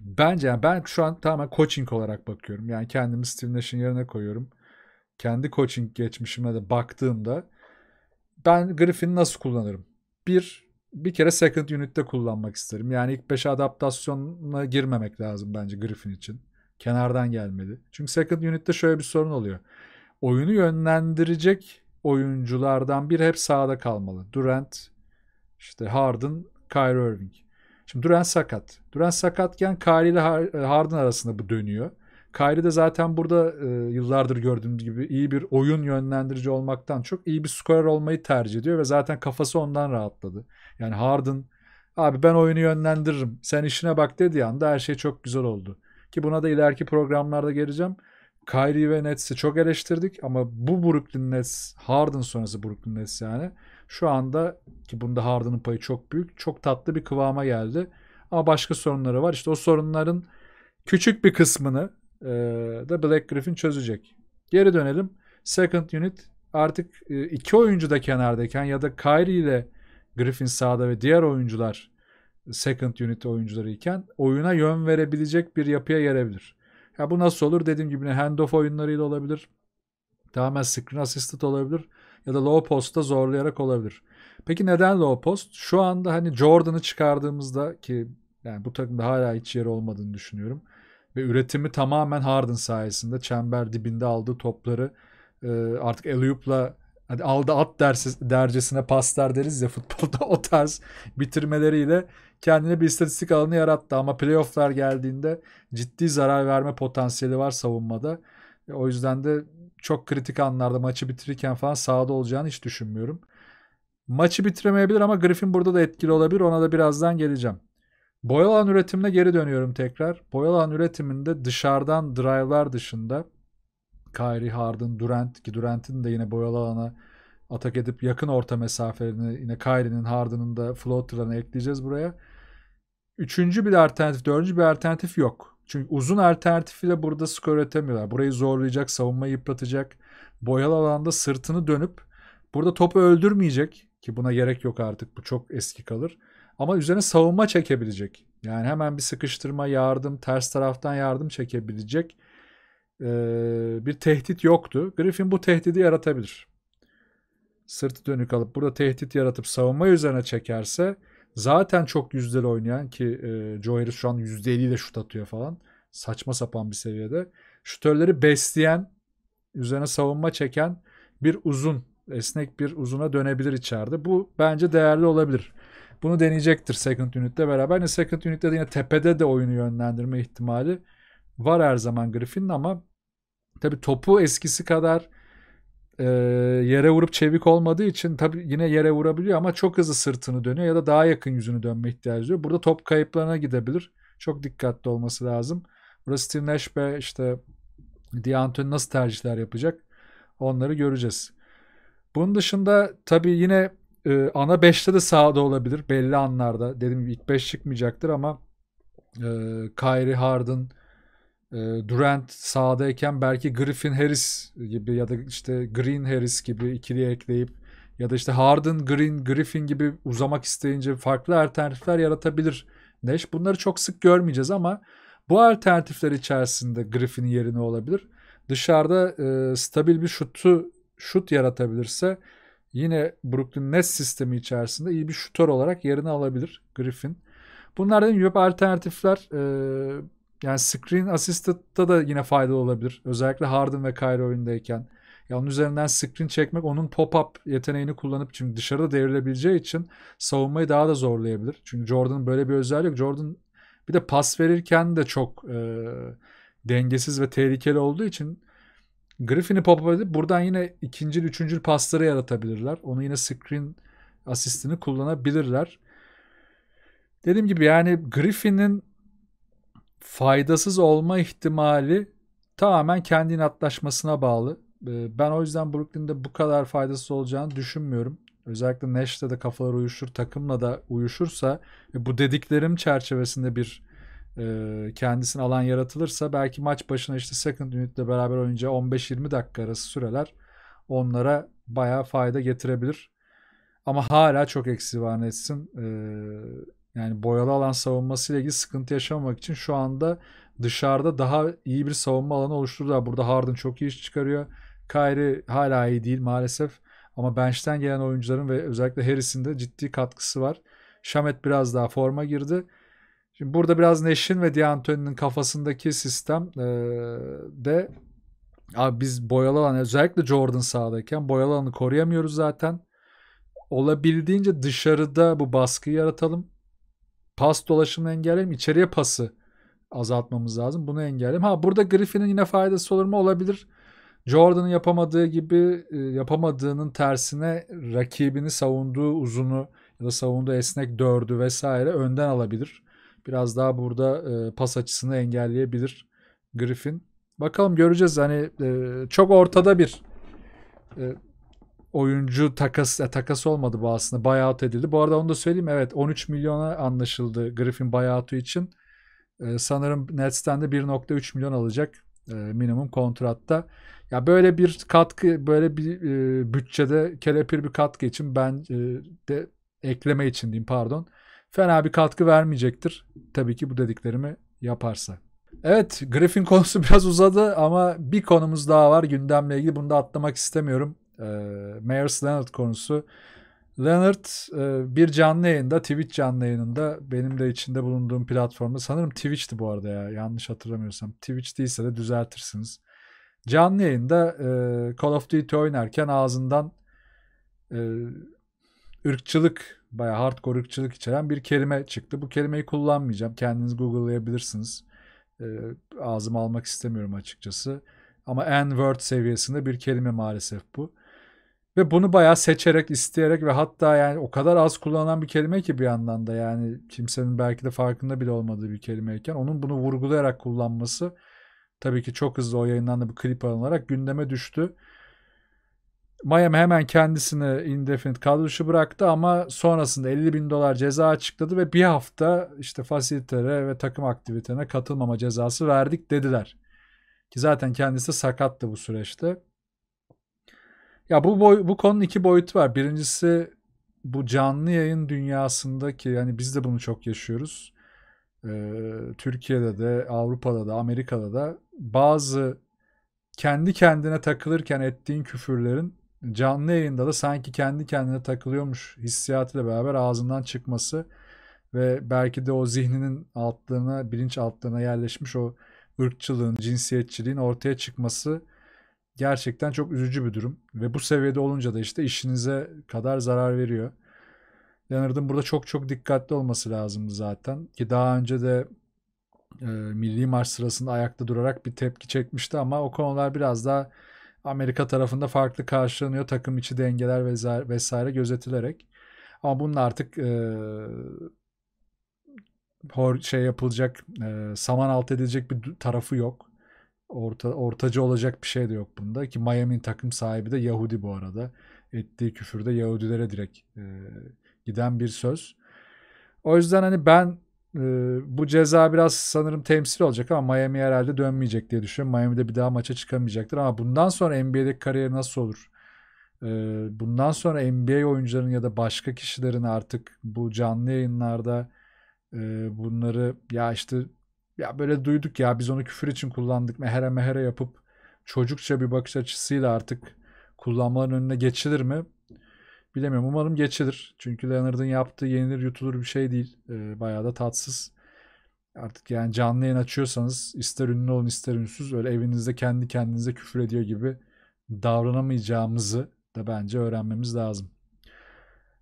bence yani ben şu an tamamen coaching olarak bakıyorum. Yani kendimi Steve Nash'in yerine koyuyorum. Kendi coaching geçmişime de baktığımda ben Griffin'i nasıl kullanırım? Bir, bir kere second unit'te kullanmak isterim. Yani ilk 5 adaptasyonuna girmemek lazım bence Griffin için. Kenardan gelmeli. Çünkü second unit'te şöyle bir sorun oluyor. Oyunu yönlendirecek oyunculardan bir hep sağda kalmalı. Durant, işte Harden, Kyrie Irving. Şimdi Durant sakat. Durant sakatken Kyrie ile Harden arasında bu dönüyor. Kyrie de zaten burada e, yıllardır gördüğümüz gibi iyi bir oyun yönlendirici olmaktan çok iyi bir skorer olmayı tercih ediyor ve zaten kafası ondan rahatladı. Yani Harden abi ben oyunu yönlendiririm sen işine bak dediği anda her şey çok güzel oldu. Ki buna da ileriki programlarda geleceğim. Kyrie ve Nets'i çok eleştirdik ama bu Brooklyn Nets Harden sonrası Brooklyn Nets yani şu anda ki bunda Harden'ın payı çok büyük çok tatlı bir kıvama geldi. Ama başka sorunları var. İşte o sorunların küçük bir kısmını e, da Black Griffin çözecek. Geri dönelim. Second unit artık e, iki oyuncu da kenardayken ya da Kyrie ile Griffin sağda ve diğer oyuncular second unit oyuncuları iken oyuna yön verebilecek bir yapıya gelebilir. Ya bu nasıl olur? Dediğim gibi handoff oyunlarıyla olabilir. Tamamen screen assisted olabilir. Ya da low postta zorlayarak olabilir. Peki neden low post? Şu anda hani Jordan'ı çıkardığımızda ki yani bu takımda hala hiç yeri olmadığını düşünüyorum. Ve üretimi tamamen Harden sayesinde çember dibinde aldığı topları e, artık Eliup'la hadi aldı at dersi, dercesine paslar deriz ya futbolda o tarz bitirmeleriyle kendine bir istatistik alanı yarattı. Ama playofflar geldiğinde ciddi zarar verme potansiyeli var savunmada. E, o yüzden de çok kritik anlarda maçı bitirirken falan sahada olacağını hiç düşünmüyorum. Maçı bitiremeyebilir ama Griffin burada da etkili olabilir. Ona da birazdan geleceğim. Boyalı alan üretimine geri dönüyorum tekrar. Boyalı alan üretiminde dışarıdan drive'lar dışında Kyrie, Harden, Durant ki Durant'in de yine boyalı alana atak edip yakın orta mesafelerini yine Kyrie'nin Harden'ın da floater'larını ekleyeceğiz buraya. Üçüncü bir alternatif, dördüncü bir alternatif yok. Çünkü uzun alternatifiyle burada skor üretemiyorlar. Burayı zorlayacak, savunmayı yıpratacak. Boyalı alanda sırtını dönüp burada topu öldürmeyecek ki buna gerek yok artık bu çok eski kalır. Ama üzerine savunma çekebilecek. Yani hemen bir sıkıştırma, yardım, ters taraftan yardım çekebilecek e, bir tehdit yoktu. Griffin bu tehdidi yaratabilir. Sırtı dönük alıp burada tehdit yaratıp savunma üzerine çekerse zaten çok yüzdeli oynayan ki e, Joe Harris şu an %50'de şut atıyor falan. Saçma sapan bir seviyede. şutörleri besleyen, üzerine savunma çeken bir uzun, esnek bir uzuna dönebilir içeride. Bu bence değerli olabilir. Bunu deneyecektir second unit'le beraber. Yani second unit'te de yine tepede de oyunu yönlendirme ihtimali var her zaman Griffin'in ama tabii topu eskisi kadar e, yere vurup çevik olmadığı için tabii yine yere vurabiliyor ama çok hızlı sırtını dönüyor ya da daha yakın yüzünü dönme ihtiyacı var. Burada top kayıplarına gidebilir. Çok dikkatli olması lazım. Burada Steve Nash ve işte D'Antoni nasıl tercihler yapacak onları göreceğiz. Bunun dışında tabii yine e, ana beşte de sağda olabilir belli anlarda. dedim ilk beş çıkmayacaktır ama e, Kyrie Harden, e, Durant sağdayken belki Griffin Harris gibi ya da işte Green Harris gibi ikiliye ekleyip ya da işte Harden, Green, Griffin gibi uzamak isteyince farklı alternatifler yaratabilir neş Bunları çok sık görmeyeceğiz ama bu alternatifler içerisinde Griffin'in yerine olabilir. Dışarıda e, stabil bir şutu şut yaratabilirse yine Brooklyn Nets sistemi içerisinde iyi bir şutör olarak yerini alabilir Griffin. Bunlar dediğim gibi alternatifler e, yani screen assisted'da da yine faydalı olabilir. Özellikle Harden ve Kyrie oyundayken. Ya onun üzerinden screen çekmek onun pop-up yeteneğini kullanıp çünkü dışarıda devrilebileceği için savunmayı daha da zorlayabilir. Çünkü Jordan'ın böyle bir özellik, Jordan bir de pas verirken de çok e, dengesiz ve tehlikeli olduğu için Griffin'i pop-up edip buradan yine ikinci, üçüncü pasları yaratabilirler. Onu yine screen asistini kullanabilirler. Dediğim gibi yani Griffin'in faydasız olma ihtimali tamamen kendi atlaşmasına bağlı. Ee, ben o yüzden Brooklyn'de bu kadar faydasız olacağını düşünmüyorum. Özellikle Nash'te de kafalar uyuşur, takımla da uyuşursa e, bu dediklerim çerçevesinde bir e, kendisine alan yaratılırsa belki maç başına işte second unitle beraber oynayınca 15-20 dakika arası süreler onlara bayağı fayda getirebilir. Ama hala çok eksiği var Nets'in. E, yani boyalı alan savunması ile ilgili sıkıntı yaşamamak için şu anda dışarıda daha iyi bir savunma alanı oluşturdular. Burada Harden çok iyi iş çıkarıyor. Kyrie hala iyi değil maalesef. Ama bench'ten gelen oyuncuların ve özellikle Harris'in de ciddi katkısı var. Şamet biraz daha forma girdi. Şimdi burada biraz Neş'in ve D'Antoni'nin kafasındaki sistem e, de abi biz boyalı alanı özellikle Jordan sağdayken boyalı alanı koruyamıyoruz zaten. Olabildiğince dışarıda bu baskıyı yaratalım. Pas dolaşımını engelleyelim. İçeriye pası azaltmamız lazım. Bunu engelleyelim. Ha burada Griffin'in yine faydası olur mu? Olabilir. Jordan'ın yapamadığı gibi yapamadığının tersine rakibini savunduğu uzunu ya da savunduğu esnek dördü vesaire önden alabilir biraz daha burada e, pas açısını engelleyebilir Griffin. Bakalım göreceğiz. Hani e, çok ortada bir e, oyuncu takas e, takas olmadı bu aslında. Buyout edildi. Bu arada onu da söyleyeyim. Evet 13 milyona anlaşıldı Griffin buyout'u için. E, sanırım Nets'ten de 1.3 milyon alacak e, minimum kontratta. Ya böyle bir katkı, böyle bir e, bütçede kelepir bir katkı için ben e, de ekleme için diyeyim pardon fena bir katkı vermeyecektir. Tabii ki bu dediklerimi yaparsa. Evet Griffin konusu biraz uzadı ama bir konumuz daha var gündemle ilgili. Bunu da atlamak istemiyorum. E, ee, Mayers Leonard konusu. Leonard e, bir canlı yayında, Twitch canlı yayınında benim de içinde bulunduğum platformda sanırım Twitch'ti bu arada ya yanlış hatırlamıyorsam. Twitch değilse de düzeltirsiniz. Canlı yayında e, Call of Duty oynarken ağzından e, ırkçılık bayağı hardcore ırkçılık içeren bir kelime çıktı. Bu kelimeyi kullanmayacağım. Kendiniz google'layabilirsiniz. E, ağzıma almak istemiyorum açıkçası. Ama N-word seviyesinde bir kelime maalesef bu. Ve bunu bayağı seçerek, isteyerek ve hatta yani o kadar az kullanılan bir kelime ki bir yandan da yani kimsenin belki de farkında bile olmadığı bir kelimeyken onun bunu vurgulayarak kullanması tabii ki çok hızlı o yayından bir klip alınarak gündeme düştü. Miami hemen kendisini indefinite kadro bıraktı ama sonrasında 50 bin dolar ceza açıkladı ve bir hafta işte fasilitere ve takım aktivitene katılmama cezası verdik dediler. Ki zaten kendisi sakattı bu süreçte. Ya bu boy, bu konunun iki boyutu var. Birincisi bu canlı yayın dünyasındaki yani biz de bunu çok yaşıyoruz. Ee, Türkiye'de de Avrupa'da da Amerika'da da bazı kendi kendine takılırken ettiğin küfürlerin canlı yayında da sanki kendi kendine takılıyormuş hissiyatıyla beraber ağzından çıkması ve belki de o zihninin altlarına, bilinç altlarına yerleşmiş o ırkçılığın, cinsiyetçiliğin ortaya çıkması gerçekten çok üzücü bir durum. Ve bu seviyede olunca da işte işinize kadar zarar veriyor. Leonard'ın burada çok çok dikkatli olması lazım zaten. Ki daha önce de e, milli marş sırasında ayakta durarak bir tepki çekmişti ama o konular biraz daha Amerika tarafında farklı karşılanıyor. Takım içi dengeler vesaire gözetilerek. Ama bunun artık e, şey yapılacak, e, saman alt edilecek bir tarafı yok. Orta, ortacı olacak bir şey de yok bunda ki Miami'nin takım sahibi de Yahudi bu arada. Ettiği küfürde Yahudilere direkt e, giden bir söz. O yüzden hani ben ee, bu ceza biraz sanırım temsil olacak ama Miami herhalde dönmeyecek diye düşünüyorum. Miami'de bir daha maça çıkamayacaktır ama bundan sonra NBA'deki kariyeri nasıl olur? Ee, bundan sonra NBA oyuncuların ya da başka kişilerin artık bu canlı yayınlarda e, bunları ya işte ya böyle duyduk ya biz onu küfür için kullandık mehere mehere yapıp çocukça bir bakış açısıyla artık kullanmaların önüne geçilir mi? Bilemiyorum. Umarım geçilir. Çünkü Leonard'ın yaptığı yenilir yutulur bir şey değil. E, bayağı da tatsız. Artık yani canlı yayın açıyorsanız ister ünlü olun ister ünsüz öyle evinizde kendi kendinize küfür ediyor gibi davranamayacağımızı da bence öğrenmemiz lazım.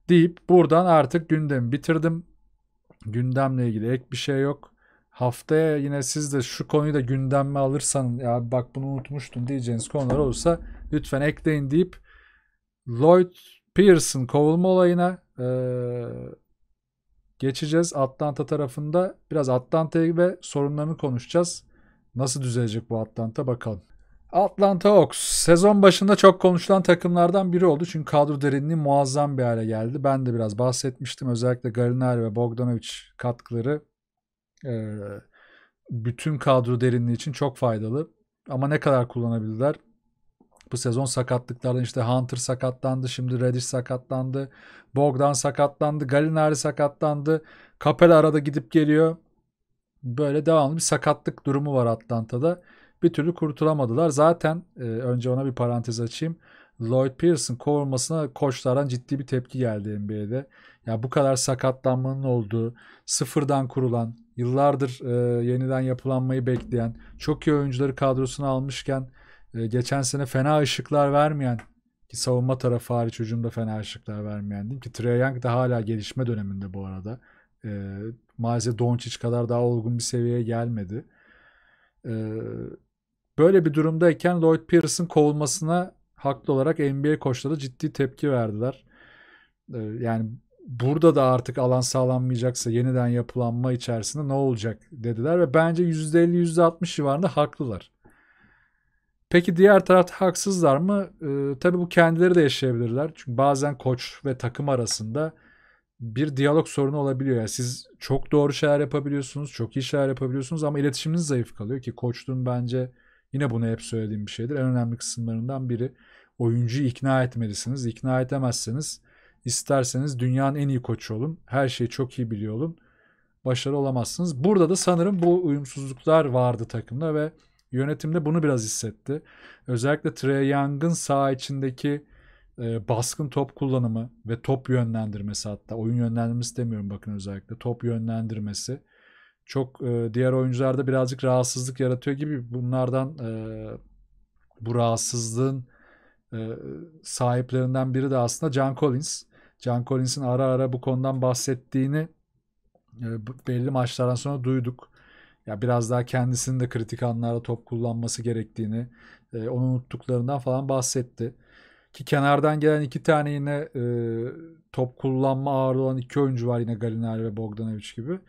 Deyip buradan artık gündemi bitirdim. Gündemle ilgili ek bir şey yok. Haftaya yine siz de şu konuyu da gündeme alırsan ya bak bunu unutmuştun diyeceğiniz konular olursa lütfen ekleyin deyip Lloyd Pearson kovulma olayına e, geçeceğiz. Atlanta tarafında biraz Atlanta'yı ve sorunlarını konuşacağız. Nasıl düzelecek bu Atlanta bakalım. Atlanta Hawks sezon başında çok konuşulan takımlardan biri oldu. Çünkü kadro derinliği muazzam bir hale geldi. Ben de biraz bahsetmiştim. Özellikle Galinari ve Bogdanovic katkıları e, bütün kadro derinliği için çok faydalı. Ama ne kadar kullanabilirler bu sezon sakatlıkların işte Hunter sakatlandı, şimdi Reddish sakatlandı, Bogdan sakatlandı, Galinari sakatlandı. Capella arada gidip geliyor. Böyle devamlı bir sakatlık durumu var Atlanta'da. Bir türlü kurtulamadılar. Zaten e, önce ona bir parantez açayım. Lloyd Pearson kovulmasına koçlardan ciddi bir tepki geldi NBA'de. Ya bu kadar sakatlanmanın olduğu, sıfırdan kurulan, yıllardır e, yeniden yapılanmayı bekleyen, çok iyi oyuncuları kadrosuna almışken ee, geçen sene fena ışıklar vermeyen ki savunma tarafı hariç hücumda fena ışıklar vermeyen diyeyim ki Trey Young da hala gelişme döneminde bu arada. E, ee, maalesef Doncic kadar daha olgun bir seviyeye gelmedi. E, böyle bir durumdayken Lloyd Pierce'ın kovulmasına haklı olarak NBA koçları ciddi tepki verdiler. E, yani burada da artık alan sağlanmayacaksa yeniden yapılanma içerisinde ne olacak dediler ve bence %50-%60 civarında haklılar. Peki diğer tarafta haksızlar mı? Ee, tabii bu kendileri de yaşayabilirler. Çünkü bazen koç ve takım arasında bir diyalog sorunu olabiliyor. Yani siz çok doğru şeyler yapabiliyorsunuz, çok iyi şeyler yapabiliyorsunuz ama iletişiminiz zayıf kalıyor ki koçluğun bence yine bunu hep söylediğim bir şeydir. En önemli kısımlarından biri oyuncuyu ikna etmelisiniz. İkna edemezseniz isterseniz dünyanın en iyi koçu olun. Her şeyi çok iyi biliyor olun. Başarılı olamazsınız. Burada da sanırım bu uyumsuzluklar vardı takımda ve Yönetimde bunu biraz hissetti. Özellikle Trey Young'ın sağ içindeki e, baskın top kullanımı ve top yönlendirmesi hatta oyun yönlendirmesi demiyorum bakın özellikle top yönlendirmesi çok e, diğer oyuncularda birazcık rahatsızlık yaratıyor gibi bunlardan e, bu rahatsızlığın e, sahiplerinden biri de aslında John Collins. John Collins'in ara ara bu konudan bahsettiğini e, belli maçlardan sonra duyduk ya biraz daha kendisinin de kritik anlarda top kullanması gerektiğini, e, onu unuttuklarından falan bahsetti. Ki kenardan gelen iki tane yine e, top kullanma ağırlığı olan iki oyuncu var yine Galinari ve Bogdanovic gibi.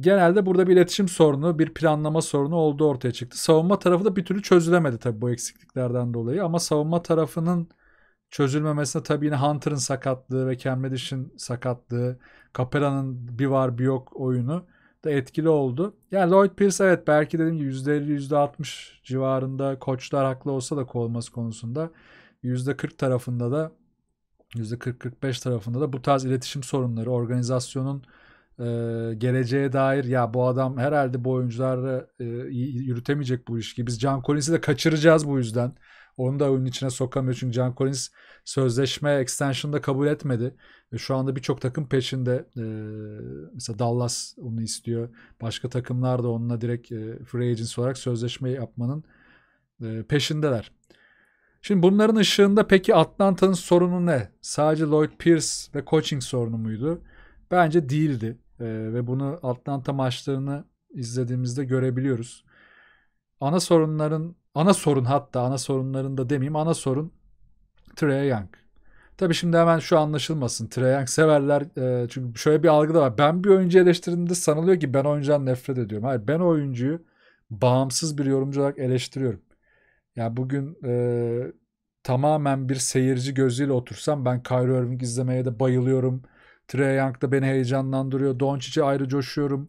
Genelde burada bir iletişim sorunu, bir planlama sorunu oldu ortaya çıktı. Savunma tarafı da bir türlü çözülemedi tabii bu eksikliklerden dolayı ama savunma tarafının çözülmemesine tabii yine Hunter'ın sakatlığı ve Cam sakatlığı, Capera'nın bir var bir yok oyunu da etkili oldu. Yani Lloyd Pierce evet belki dediğim gibi %50 %60 civarında koçlar haklı olsa da kovulması konusunda %40 tarafında da %40-45 tarafında da bu tarz iletişim sorunları organizasyonun e, geleceğe dair ya bu adam herhalde bu oyuncularla e, yürütemeyecek bu ilişki. Biz Can Collins'i de kaçıracağız bu yüzden. Onu da oyunun içine sokamıyor. Çünkü John Collins sözleşme extension'da kabul etmedi. Ve şu anda birçok takım peşinde. E, mesela Dallas onu istiyor. Başka takımlar da onunla direkt e, free agents olarak sözleşmeyi yapmanın e, peşindeler. Şimdi bunların ışığında peki Atlanta'nın sorunu ne? Sadece Lloyd Pierce ve coaching sorunu muydu? Bence değildi. E, ve bunu Atlanta maçlarını izlediğimizde görebiliyoruz. Ana sorunların Ana sorun hatta ana sorunlarında demeyeyim ana sorun Trey Young. Tabi şimdi hemen şu anlaşılmasın. Trey Young severler e, çünkü şöyle bir algı da var. Ben bir oyuncu eleştirdiğimde sanılıyor ki ben oyuncudan nefret ediyorum. Hayır ben oyuncuyu bağımsız bir yorumcu olarak eleştiriyorum. Ya yani bugün e, tamamen bir seyirci gözüyle otursam ben Kyrie Irving izlemeye de bayılıyorum. Trey Young da beni heyecanlandırıyor. Doncic'e ayrı coşuyorum.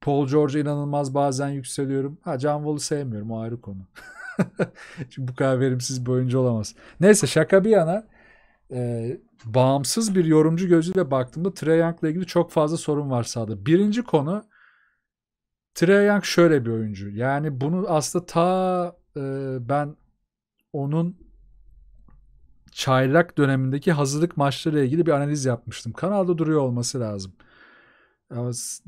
Paul George inanılmaz bazen yükseliyorum. Ha John Wall'u sevmiyorum o ayrı konu. Çünkü bu kadar verimsiz bir oyuncu olamaz. Neyse şaka bir yana e, bağımsız bir yorumcu gözüyle baktığımda Trey Young'la ilgili çok fazla sorun var sahada. Birinci konu Trey Young şöyle bir oyuncu. Yani bunu aslında ta e, ben onun çaylak dönemindeki hazırlık maçları ile ilgili bir analiz yapmıştım. Kanalda duruyor olması lazım.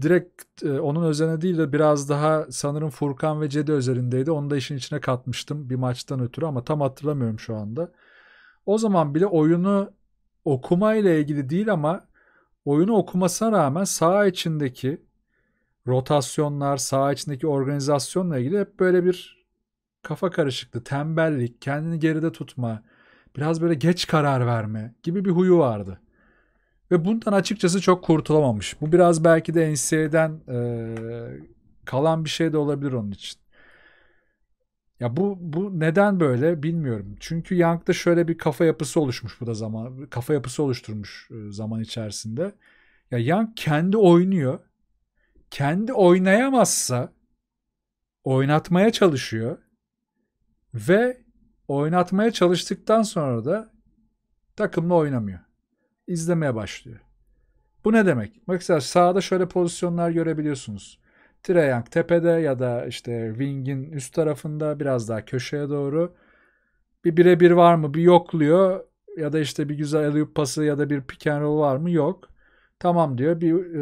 Direkt e, onun özene değil de biraz daha sanırım Furkan ve Cedi özelindeydi. Onu da işin içine katmıştım bir maçtan ötürü ama tam hatırlamıyorum şu anda. O zaman bile oyunu okuma ile ilgili değil ama oyunu okumasına rağmen saha içindeki rotasyonlar, saha içindeki organizasyonla ilgili hep böyle bir kafa karışıklığı, tembellik, kendini geride tutma, biraz böyle geç karar verme gibi bir huyu vardı. Ve bundan açıkçası çok kurtulamamış. Bu biraz belki de NCAA'den e, kalan bir şey de olabilir onun için. Ya bu bu neden böyle bilmiyorum. Çünkü Young'da şöyle bir kafa yapısı oluşmuş bu da zaman kafa yapısı oluşturmuş zaman içerisinde. Ya Young kendi oynuyor. Kendi oynayamazsa oynatmaya çalışıyor ve oynatmaya çalıştıktan sonra da takımla oynamıyor izlemeye başlıyor. Bu ne demek? Mesela sağda şöyle pozisyonlar görebiliyorsunuz. Treyang tepede ya da işte wing'in üst tarafında biraz daha köşeye doğru bir birebir var mı bir yokluyor ya da işte bir güzel alley pası ya da bir pick and roll var mı yok. Tamam diyor bir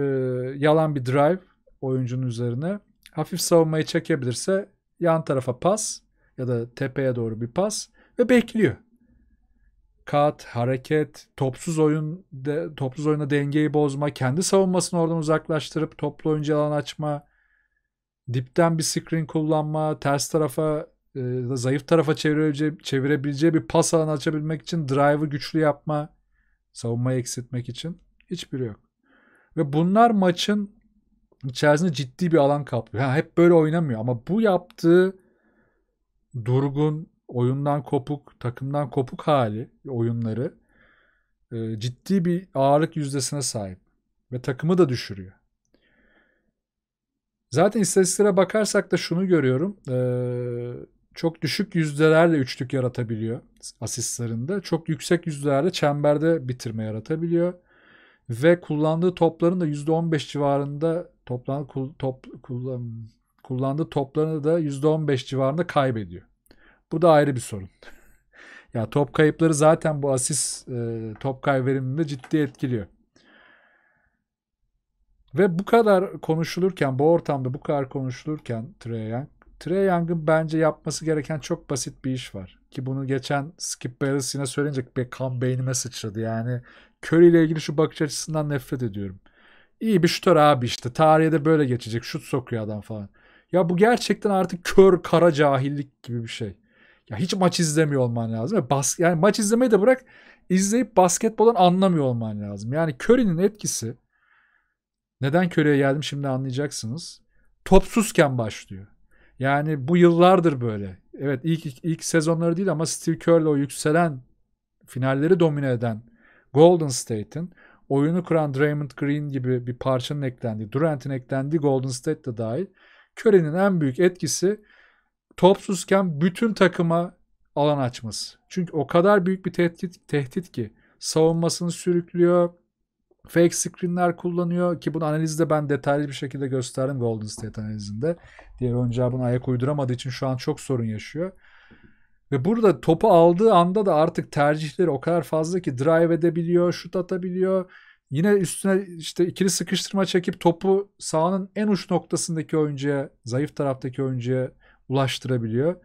e, yalan bir drive oyuncunun üzerine. Hafif savunmayı çekebilirse yan tarafa pas ya da tepeye doğru bir pas ve bekliyor kat, hareket, topsuz oyun, de, topsuz oyuna dengeyi bozma, kendi savunmasını oradan uzaklaştırıp toplu oyuncu alan açma, dipten bir screen kullanma, ters tarafa e, zayıf tarafa çevirebileceği, çevirebileceği bir pas alanı açabilmek için drive'ı güçlü yapma, savunmayı eksiltmek için hiçbiri yok. Ve bunlar maçın içerisinde ciddi bir alan kaplıyor. Yani hep böyle oynamıyor ama bu yaptığı durgun, oyundan kopuk, takımdan kopuk hali oyunları e, ciddi bir ağırlık yüzdesine sahip ve takımı da düşürüyor. Zaten istatistiklere bakarsak da şunu görüyorum. E, çok düşük yüzdelerle üçlük yaratabiliyor asistlerinde. Çok yüksek yüzdelerle çemberde bitirme yaratabiliyor. Ve kullandığı topların da %15 civarında toplan, kul, top, kullan, kullandığı toplarını da %15 civarında kaybediyor. Bu da ayrı bir sorun. ya top kayıpları zaten bu asist e, top kay veriminde ciddi etkiliyor. Ve bu kadar konuşulurken, bu ortamda bu kadar konuşulurken Trey Young, Trey Young'ın bence yapması gereken çok basit bir iş var. Ki bunu geçen Skip Bayless söyleyince be, kan beynime sıçradı. Yani Curry ile ilgili şu bakış açısından nefret ediyorum. İyi bir şutör abi işte. Tarihe de böyle geçecek. Şut sokuyor adam falan. Ya bu gerçekten artık kör kara cahillik gibi bir şey. Ya hiç maç izlemiyor olman lazım. Ya bas, yani maç izlemeyi de bırak izleyip basketboldan anlamıyor olman lazım. Yani Curry'nin etkisi neden Curry'e geldim şimdi anlayacaksınız. Topsuzken başlıyor. Yani bu yıllardır böyle. Evet ilk, ilk, ilk sezonları değil ama Steve Kerr'le o yükselen finalleri domine eden Golden State'in oyunu kuran Draymond Green gibi bir parçanın eklendiği, Durant'in eklendiği Golden State de dahil Curry'nin en büyük etkisi topsuzken bütün takıma alan açması. Çünkü o kadar büyük bir tehdit, tehdit ki savunmasını sürüklüyor. Fake screenler kullanıyor ki bunu analizde ben detaylı bir şekilde gösterdim Golden State analizinde. Diğer oyuncular bunu ayak uyduramadığı için şu an çok sorun yaşıyor. Ve burada topu aldığı anda da artık tercihleri o kadar fazla ki drive edebiliyor, şut atabiliyor. Yine üstüne işte ikili sıkıştırma çekip topu sahanın en uç noktasındaki oyuncuya, zayıf taraftaki oyuncuya ulaştırabiliyor.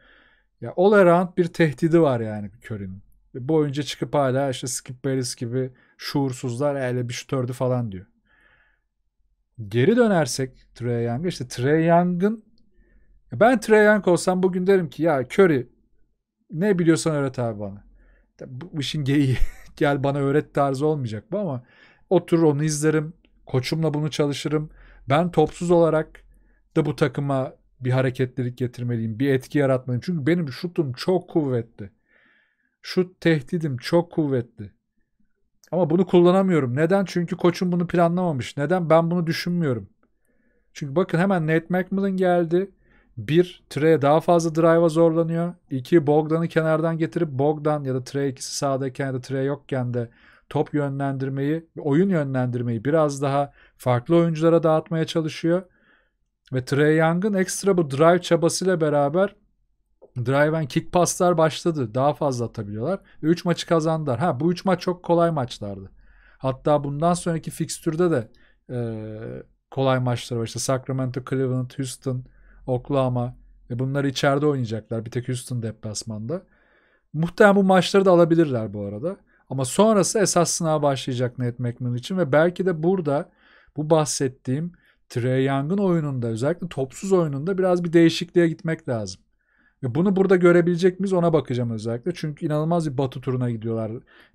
Ya all around bir tehdidi var yani Curry'nin. Bu oyuncu çıkıp hala işte Skip Bayless gibi şuursuzlar ele bir şutördü falan diyor. Geri dönersek Trey Young'a işte Trey Young'ın ben Trey Young olsam bugün derim ki ya Curry ne biliyorsan öğret abi bana. Bu işin geyiği gel bana öğret tarzı olmayacak bu ama oturur onu izlerim. Koçumla bunu çalışırım. Ben topsuz olarak da bu takıma bir hareketlilik getirmeliyim, bir etki yaratmalıyım. Çünkü benim şutum çok kuvvetli. Şut tehdidim çok kuvvetli. Ama bunu kullanamıyorum. Neden? Çünkü koçum bunu planlamamış. Neden? Ben bunu düşünmüyorum. Çünkü bakın hemen Nate McMillan geldi. Bir, Trey daha fazla drive'a zorlanıyor. İki, Bogdan'ı kenardan getirip Bogdan ya da Trey ikisi sağdayken ya da Trey yokken de top yönlendirmeyi, oyun yönlendirmeyi biraz daha farklı oyunculara dağıtmaya çalışıyor. Ve Trey Young'ın ekstra bu drive çabasıyla beraber drive and kick paslar başladı. Daha fazla atabiliyorlar. Ve 3 maçı kazandılar. Ha bu 3 maç çok kolay maçlardı. Hatta bundan sonraki fikstürde de e, kolay maçlar var. İşte Sacramento, Cleveland, Houston, Oklahoma. E bunları içeride oynayacaklar. Bir tek Houston deplasmanda. Muhtemelen bu maçları da alabilirler bu arada. Ama sonrası esas sınav başlayacak Ned McMillan için ve belki de burada bu bahsettiğim Trey Young'ın oyununda özellikle topsuz oyununda biraz bir değişikliğe gitmek lazım. Ve bunu burada görebilecek miyiz ona bakacağım özellikle. Çünkü inanılmaz bir batı turuna gidiyorlar.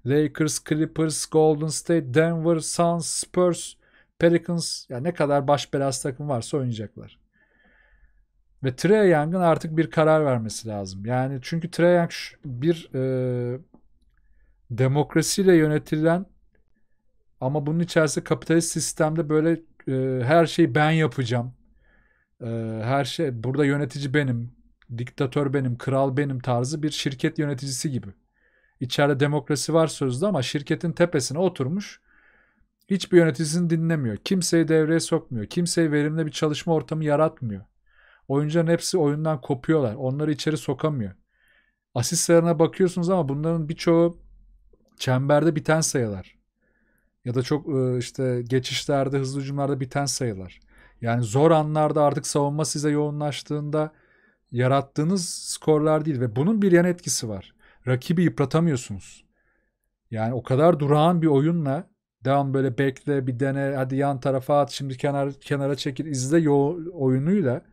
Lakers, Clippers, Golden State, Denver, Suns, Spurs, Pelicans yani ne kadar baş belası takım varsa oynayacaklar. Ve Trey Young'ın artık bir karar vermesi lazım. Yani çünkü Trey Young bir e, demokrasiyle yönetilen ama bunun içerisinde kapitalist sistemde böyle ee, her şeyi ben yapacağım. Ee, her şey burada yönetici benim, diktatör benim, kral benim tarzı bir şirket yöneticisi gibi. İçeride demokrasi var sözde ama şirketin tepesine oturmuş. Hiçbir yöneticisini dinlemiyor. Kimseyi devreye sokmuyor. Kimseyi verimli bir çalışma ortamı yaratmıyor. Oyuncuların hepsi oyundan kopuyorlar. Onları içeri sokamıyor. Asist bakıyorsunuz ama bunların birçoğu çemberde biten sayılar ya da çok işte geçişlerde hızlı hücumlarda biten sayılar. Yani zor anlarda artık savunma size yoğunlaştığında yarattığınız skorlar değil ve bunun bir yan etkisi var. Rakibi yıpratamıyorsunuz. Yani o kadar durağan bir oyunla devam böyle bekle bir dene hadi yan tarafa at şimdi kenara kenara çekil izle yo oyunuyla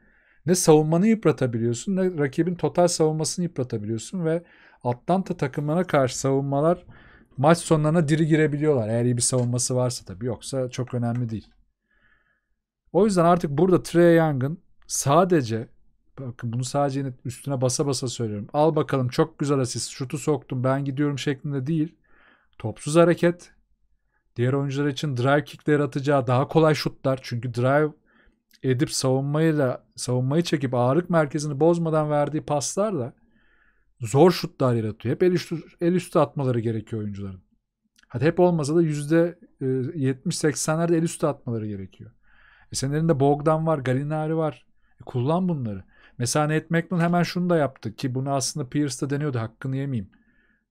ne savunmanı yıpratabiliyorsun ne rakibin total savunmasını yıpratabiliyorsun ve Atlanta takımlarına karşı savunmalar maç sonlarına diri girebiliyorlar. Eğer iyi bir savunması varsa tabii. Yoksa çok önemli değil. O yüzden artık burada Trey Young'ın sadece bakın bunu sadece yine üstüne basa basa söylüyorum. Al bakalım çok güzel asist. Şutu soktum ben gidiyorum şeklinde değil. Topsuz hareket. Diğer oyuncular için drive kickler atacağı daha kolay şutlar. Çünkü drive edip savunmayla savunmayı çekip ağırlık merkezini bozmadan verdiği paslarla zor şutlar yaratıyor. Hep el üstü, el üstü atmaları gerekiyor oyuncuların. Hadi hep olmasa da yüzde %70-80'lerde e, el üstü atmaları gerekiyor. E senin elinde Bogdan var, Galinari var. E kullan bunları. Mesela Nate McMillan hemen şunu da yaptı ki bunu aslında Pierce'da deniyordu hakkını yemeyeyim.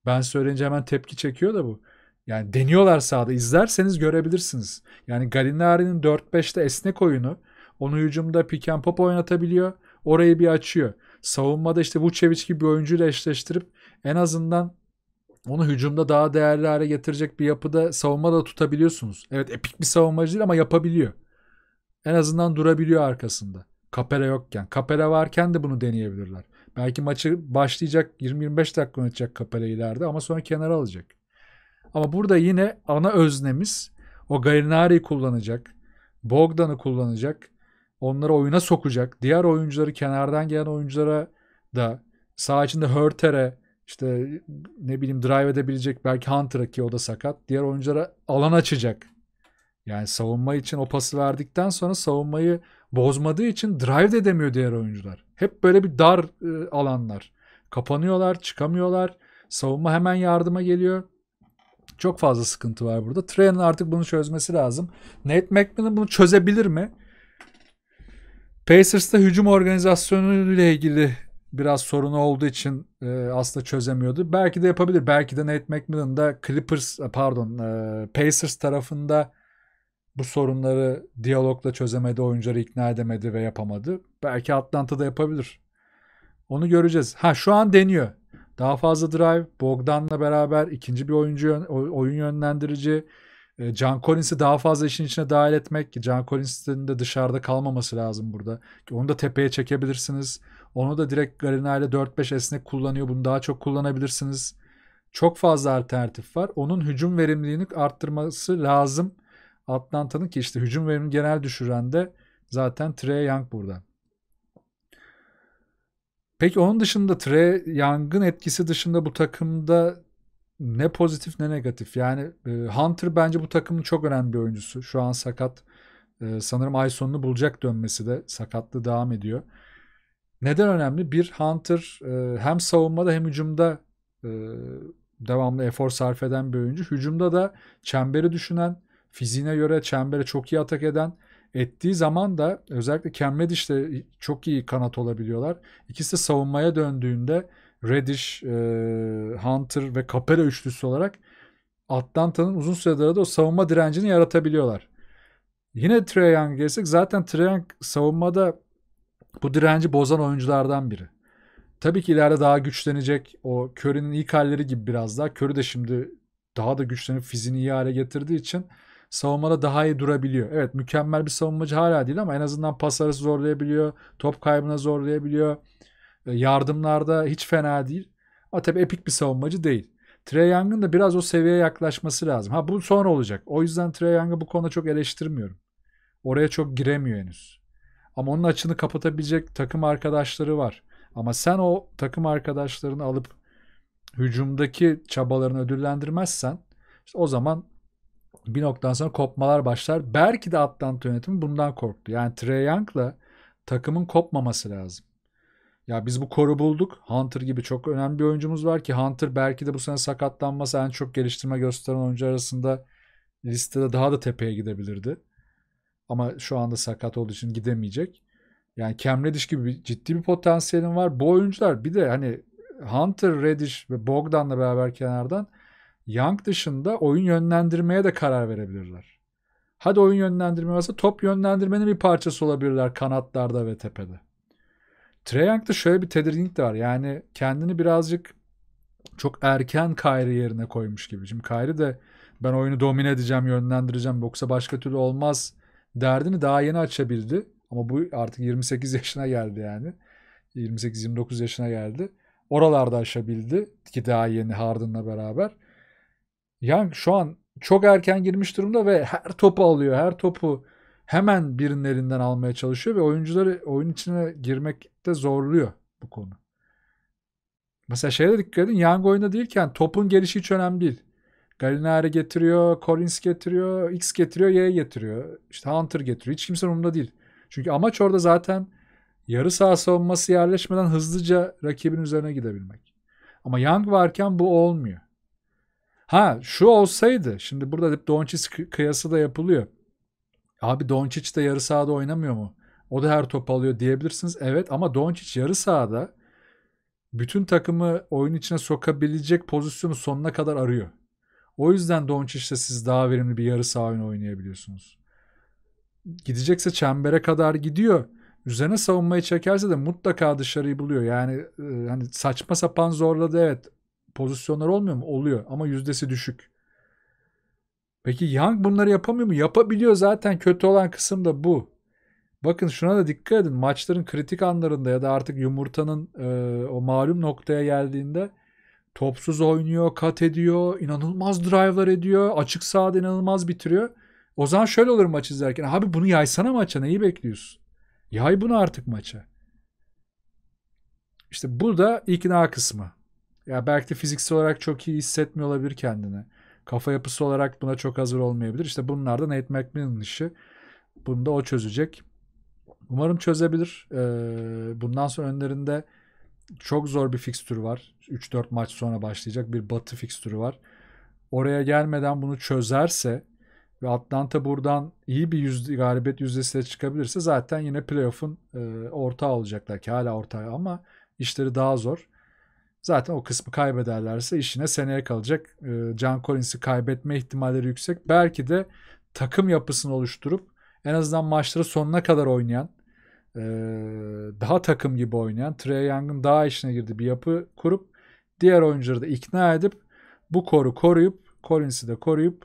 Ben söyleyince hemen tepki çekiyor da bu. Yani deniyorlar sahada. izlerseniz görebilirsiniz. Yani Galinari'nin 4-5'te esnek oyunu onu hücumda pick and pop oynatabiliyor. Orayı bir açıyor savunmada işte Vucevic gibi bir oyuncuyla eşleştirip en azından onu hücumda daha değerli hale getirecek bir yapıda savunma da tutabiliyorsunuz. Evet epik bir savunmacı değil ama yapabiliyor. En azından durabiliyor arkasında. Kapere yokken. kapere varken de bunu deneyebilirler. Belki maçı başlayacak 20-25 dakika oynatacak kapere ileride ama sonra kenara alacak. Ama burada yine ana öznemiz o Galinari'yi kullanacak. Bogdan'ı kullanacak onları oyuna sokacak. Diğer oyuncuları kenardan gelen oyunculara da sağ içinde Hörter'e işte ne bileyim drive edebilecek belki Hunter'a ki o da sakat. Diğer oyunculara alan açacak. Yani savunma için o pası verdikten sonra savunmayı bozmadığı için drive de edemiyor diğer oyuncular. Hep böyle bir dar e, alanlar. Kapanıyorlar, çıkamıyorlar. Savunma hemen yardıma geliyor. Çok fazla sıkıntı var burada. Trenin artık bunu çözmesi lazım. Nate McMillan bunu çözebilir mi? Pacers'ta hücum organizasyonuyla ilgili biraz sorunu olduğu için e, aslında çözemiyordu. Belki de yapabilir. Belki de Nate McMillan da Clippers e, pardon e, Pacers tarafında bu sorunları diyalogla çözemedi, oyuncuları ikna edemedi ve yapamadı. Belki Atlanta'da yapabilir. Onu göreceğiz. Ha şu an deniyor. Daha fazla drive, Bogdan'la beraber ikinci bir oyuncu oyun yönlendirici, ee, John Collins'i daha fazla işin içine dahil etmek. John Collins'in de dışarıda kalmaması lazım burada. Onu da tepeye çekebilirsiniz. Onu da direkt Garina ile 4-5 esnek kullanıyor. Bunu daha çok kullanabilirsiniz. Çok fazla alternatif var. Onun hücum verimliliğini arttırması lazım. Atlanta'nın ki işte hücum verimini genel düşüren de zaten Trey Young burada. Peki onun dışında Trey Young'ın etkisi dışında bu takımda ne pozitif ne negatif. Yani e, Hunter bence bu takımın çok önemli bir oyuncusu. Şu an sakat. E, sanırım ay sonunu bulacak dönmesi de sakatlı devam ediyor. Neden önemli? Bir Hunter e, hem savunmada hem hücumda e, devamlı efor sarf eden bir oyuncu. Hücumda da çemberi düşünen, fiziğine göre çembere çok iyi atak eden, ettiği zaman da özellikle Cam işte çok iyi kanat olabiliyorlar. İkisi de savunmaya döndüğünde Reddish, e, Hunter ve Capella üçlüsü olarak Atlanta'nın uzun süredir de o savunma direncini yaratabiliyorlar. Yine Trae Young gelsek zaten Trae Young savunmada bu direnci bozan oyunculardan biri. Tabii ki ileride daha güçlenecek. O Curry'nin ilk halleri gibi biraz daha. Curry de şimdi daha da güçlenip fiziğini iyi hale getirdiği için savunmada daha iyi durabiliyor. Evet mükemmel bir savunmacı hala değil ama en azından pas arası zorlayabiliyor. Top kaybına zorlayabiliyor. Yardımlarda hiç fena değil. Ama tabii epik bir savunmacı değil. Trey Young'ın da biraz o seviyeye yaklaşması lazım. Ha bu sonra olacak. O yüzden Trey Young'ı bu konuda çok eleştirmiyorum. Oraya çok giremiyor henüz. Ama onun açını kapatabilecek takım arkadaşları var. Ama sen o takım arkadaşlarını alıp hücumdaki çabalarını ödüllendirmezsen işte o zaman bir noktadan sonra kopmalar başlar. Belki de Atlanta yönetimi bundan korktu. Yani Trey Young'la takımın kopmaması lazım. Ya biz bu koru bulduk. Hunter gibi çok önemli bir oyuncumuz var ki Hunter belki de bu sene sakatlanmasa en çok geliştirme gösteren oyuncu arasında listede daha da tepeye gidebilirdi. Ama şu anda sakat olduğu için gidemeyecek. Yani Cam Reddish gibi bir, ciddi bir potansiyelin var. Bu oyuncular bir de hani Hunter, Reddish ve Bogdan'la beraber kenardan Young dışında oyun yönlendirmeye de karar verebilirler. Hadi oyun yönlendirme varsa top yönlendirmenin bir parçası olabilirler kanatlarda ve tepede. Trae Young'da şöyle bir tedirginlik de var. Yani kendini birazcık çok erken Kyrie yerine koymuş gibi. Şimdi Kyrie de ben oyunu domine edeceğim, yönlendireceğim. Yoksa başka türlü olmaz derdini daha yeni açabildi. Ama bu artık 28 yaşına geldi yani. 28-29 yaşına geldi. Oralarda aşabildi ki daha yeni Harden'la beraber. Yani şu an çok erken girmiş durumda ve her topu alıyor. Her topu hemen birinin elinden almaya çalışıyor ve oyuncuları oyun içine girmekte zorluyor bu konu. Mesela şeye de dikkat edin. Yang oyunda değilken topun gelişi hiç önemli değil. Galinari getiriyor, Collins getiriyor, X getiriyor, Y getiriyor. İşte Hunter getiriyor. Hiç kimse umurunda değil. Çünkü amaç orada zaten yarı saha savunması yerleşmeden hızlıca rakibin üzerine gidebilmek. Ama Young varken bu olmuyor. Ha şu olsaydı şimdi burada hep Doncic kıyası da yapılıyor. Abi Doncic de yarı sahada oynamıyor mu? O da her top alıyor diyebilirsiniz. Evet ama Doncic yarı sahada bütün takımı oyun içine sokabilecek pozisyonu sonuna kadar arıyor. O yüzden Doncic'te siz daha verimli bir yarı saha oyunu oynayabiliyorsunuz. Gidecekse çembere kadar gidiyor. Üzerine savunmayı çekerse de mutlaka dışarıyı buluyor. Yani e, hani saçma sapan zorladı evet. Pozisyonlar olmuyor mu? Oluyor ama yüzdesi düşük. Peki Young bunları yapamıyor mu? Yapabiliyor zaten. Kötü olan kısım da bu. Bakın şuna da dikkat edin. Maçların kritik anlarında ya da artık yumurtanın e, o malum noktaya geldiğinde topsuz oynuyor, kat ediyor, inanılmaz drive'lar ediyor, açık sahada inanılmaz bitiriyor. O zaman şöyle olur maç izlerken. Abi bunu yaysana maça. Neyi bekliyorsun? Yay bunu artık maça. İşte bu da ikna kısmı. Ya belki de fiziksel olarak çok iyi hissetmiyor olabilir kendini kafa yapısı olarak buna çok hazır olmayabilir. İşte bunlardan Nate McMillan'ın işi. Bunu da o çözecek. Umarım çözebilir. Ee, bundan sonra önlerinde çok zor bir fikstürü var. 3-4 maç sonra başlayacak bir batı fikstürü var. Oraya gelmeden bunu çözerse ve Atlanta buradan iyi bir yüzde, galibiyet yüzdesiyle çıkabilirse zaten yine playoff'un e, ortağı olacaklar ki hala ortağı ama işleri daha zor. Zaten o kısmı kaybederlerse işine seneye kalacak. E, John Collins'i kaybetme ihtimalleri yüksek. Belki de takım yapısını oluşturup en azından maçları sonuna kadar oynayan ee, daha takım gibi oynayan Trey Young'ın daha işine girdiği bir yapı kurup diğer oyuncuları da ikna edip bu koru koruyup Collins'i de koruyup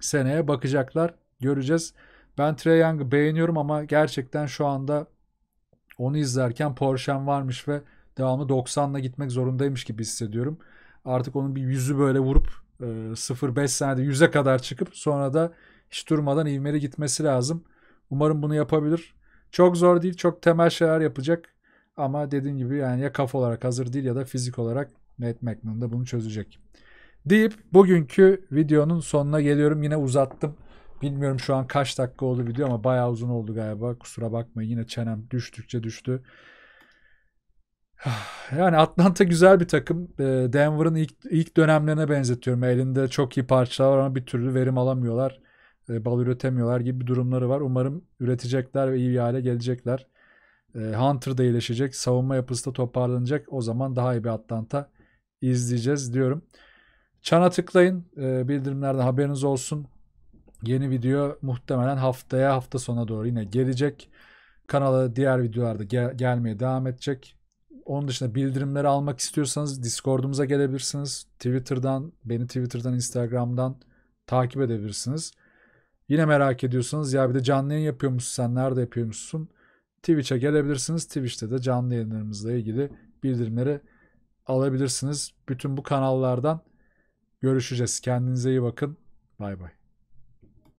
seneye bakacaklar. Göreceğiz. Ben Trey Young'ı beğeniyorum ama gerçekten şu anda onu izlerken Porsche'm varmış ve devamlı 90'la gitmek zorundaymış gibi hissediyorum. Artık onun bir yüzü böyle vurup 0-5 e, senede 100'e kadar çıkıp sonra da hiç durmadan ivmeli gitmesi lazım. Umarım bunu yapabilir. Çok zor değil, çok temel şeyler yapacak. Ama dediğim gibi yani ya kafa olarak hazır değil ya da fizik olarak Nate McMillan da bunu çözecek. Deyip bugünkü videonun sonuna geliyorum. Yine uzattım. Bilmiyorum şu an kaç dakika oldu video ama bayağı uzun oldu galiba. Kusura bakmayın yine çenem düştükçe düştü. Yani Atlanta güzel bir takım. Ee, Denver'ın ilk, ilk dönemlerine benzetiyorum. Elinde çok iyi parçalar var ama bir türlü verim alamıyorlar. Ee, bal üretemiyorlar gibi bir durumları var. Umarım üretecekler ve iyi bir hale gelecekler. Ee, Hunter da iyileşecek. Savunma yapısı da toparlanacak. O zaman daha iyi bir Atlanta izleyeceğiz diyorum. Çana tıklayın. Bildirimlerden haberiniz olsun. Yeni video muhtemelen haftaya hafta sona doğru yine gelecek. Kanala diğer videolarda gel- gelmeye devam edecek. Onun dışında bildirimleri almak istiyorsanız Discord'umuza gelebilirsiniz. Twitter'dan, beni Twitter'dan, Instagram'dan takip edebilirsiniz. Yine merak ediyorsanız ya bir de canlı yayın yapıyormuşsun sen nerede yapıyormuşsun? Twitch'e gelebilirsiniz. Twitch'te de canlı yayınlarımızla ilgili bildirimleri alabilirsiniz. Bütün bu kanallardan görüşeceğiz. Kendinize iyi bakın. Bay bay.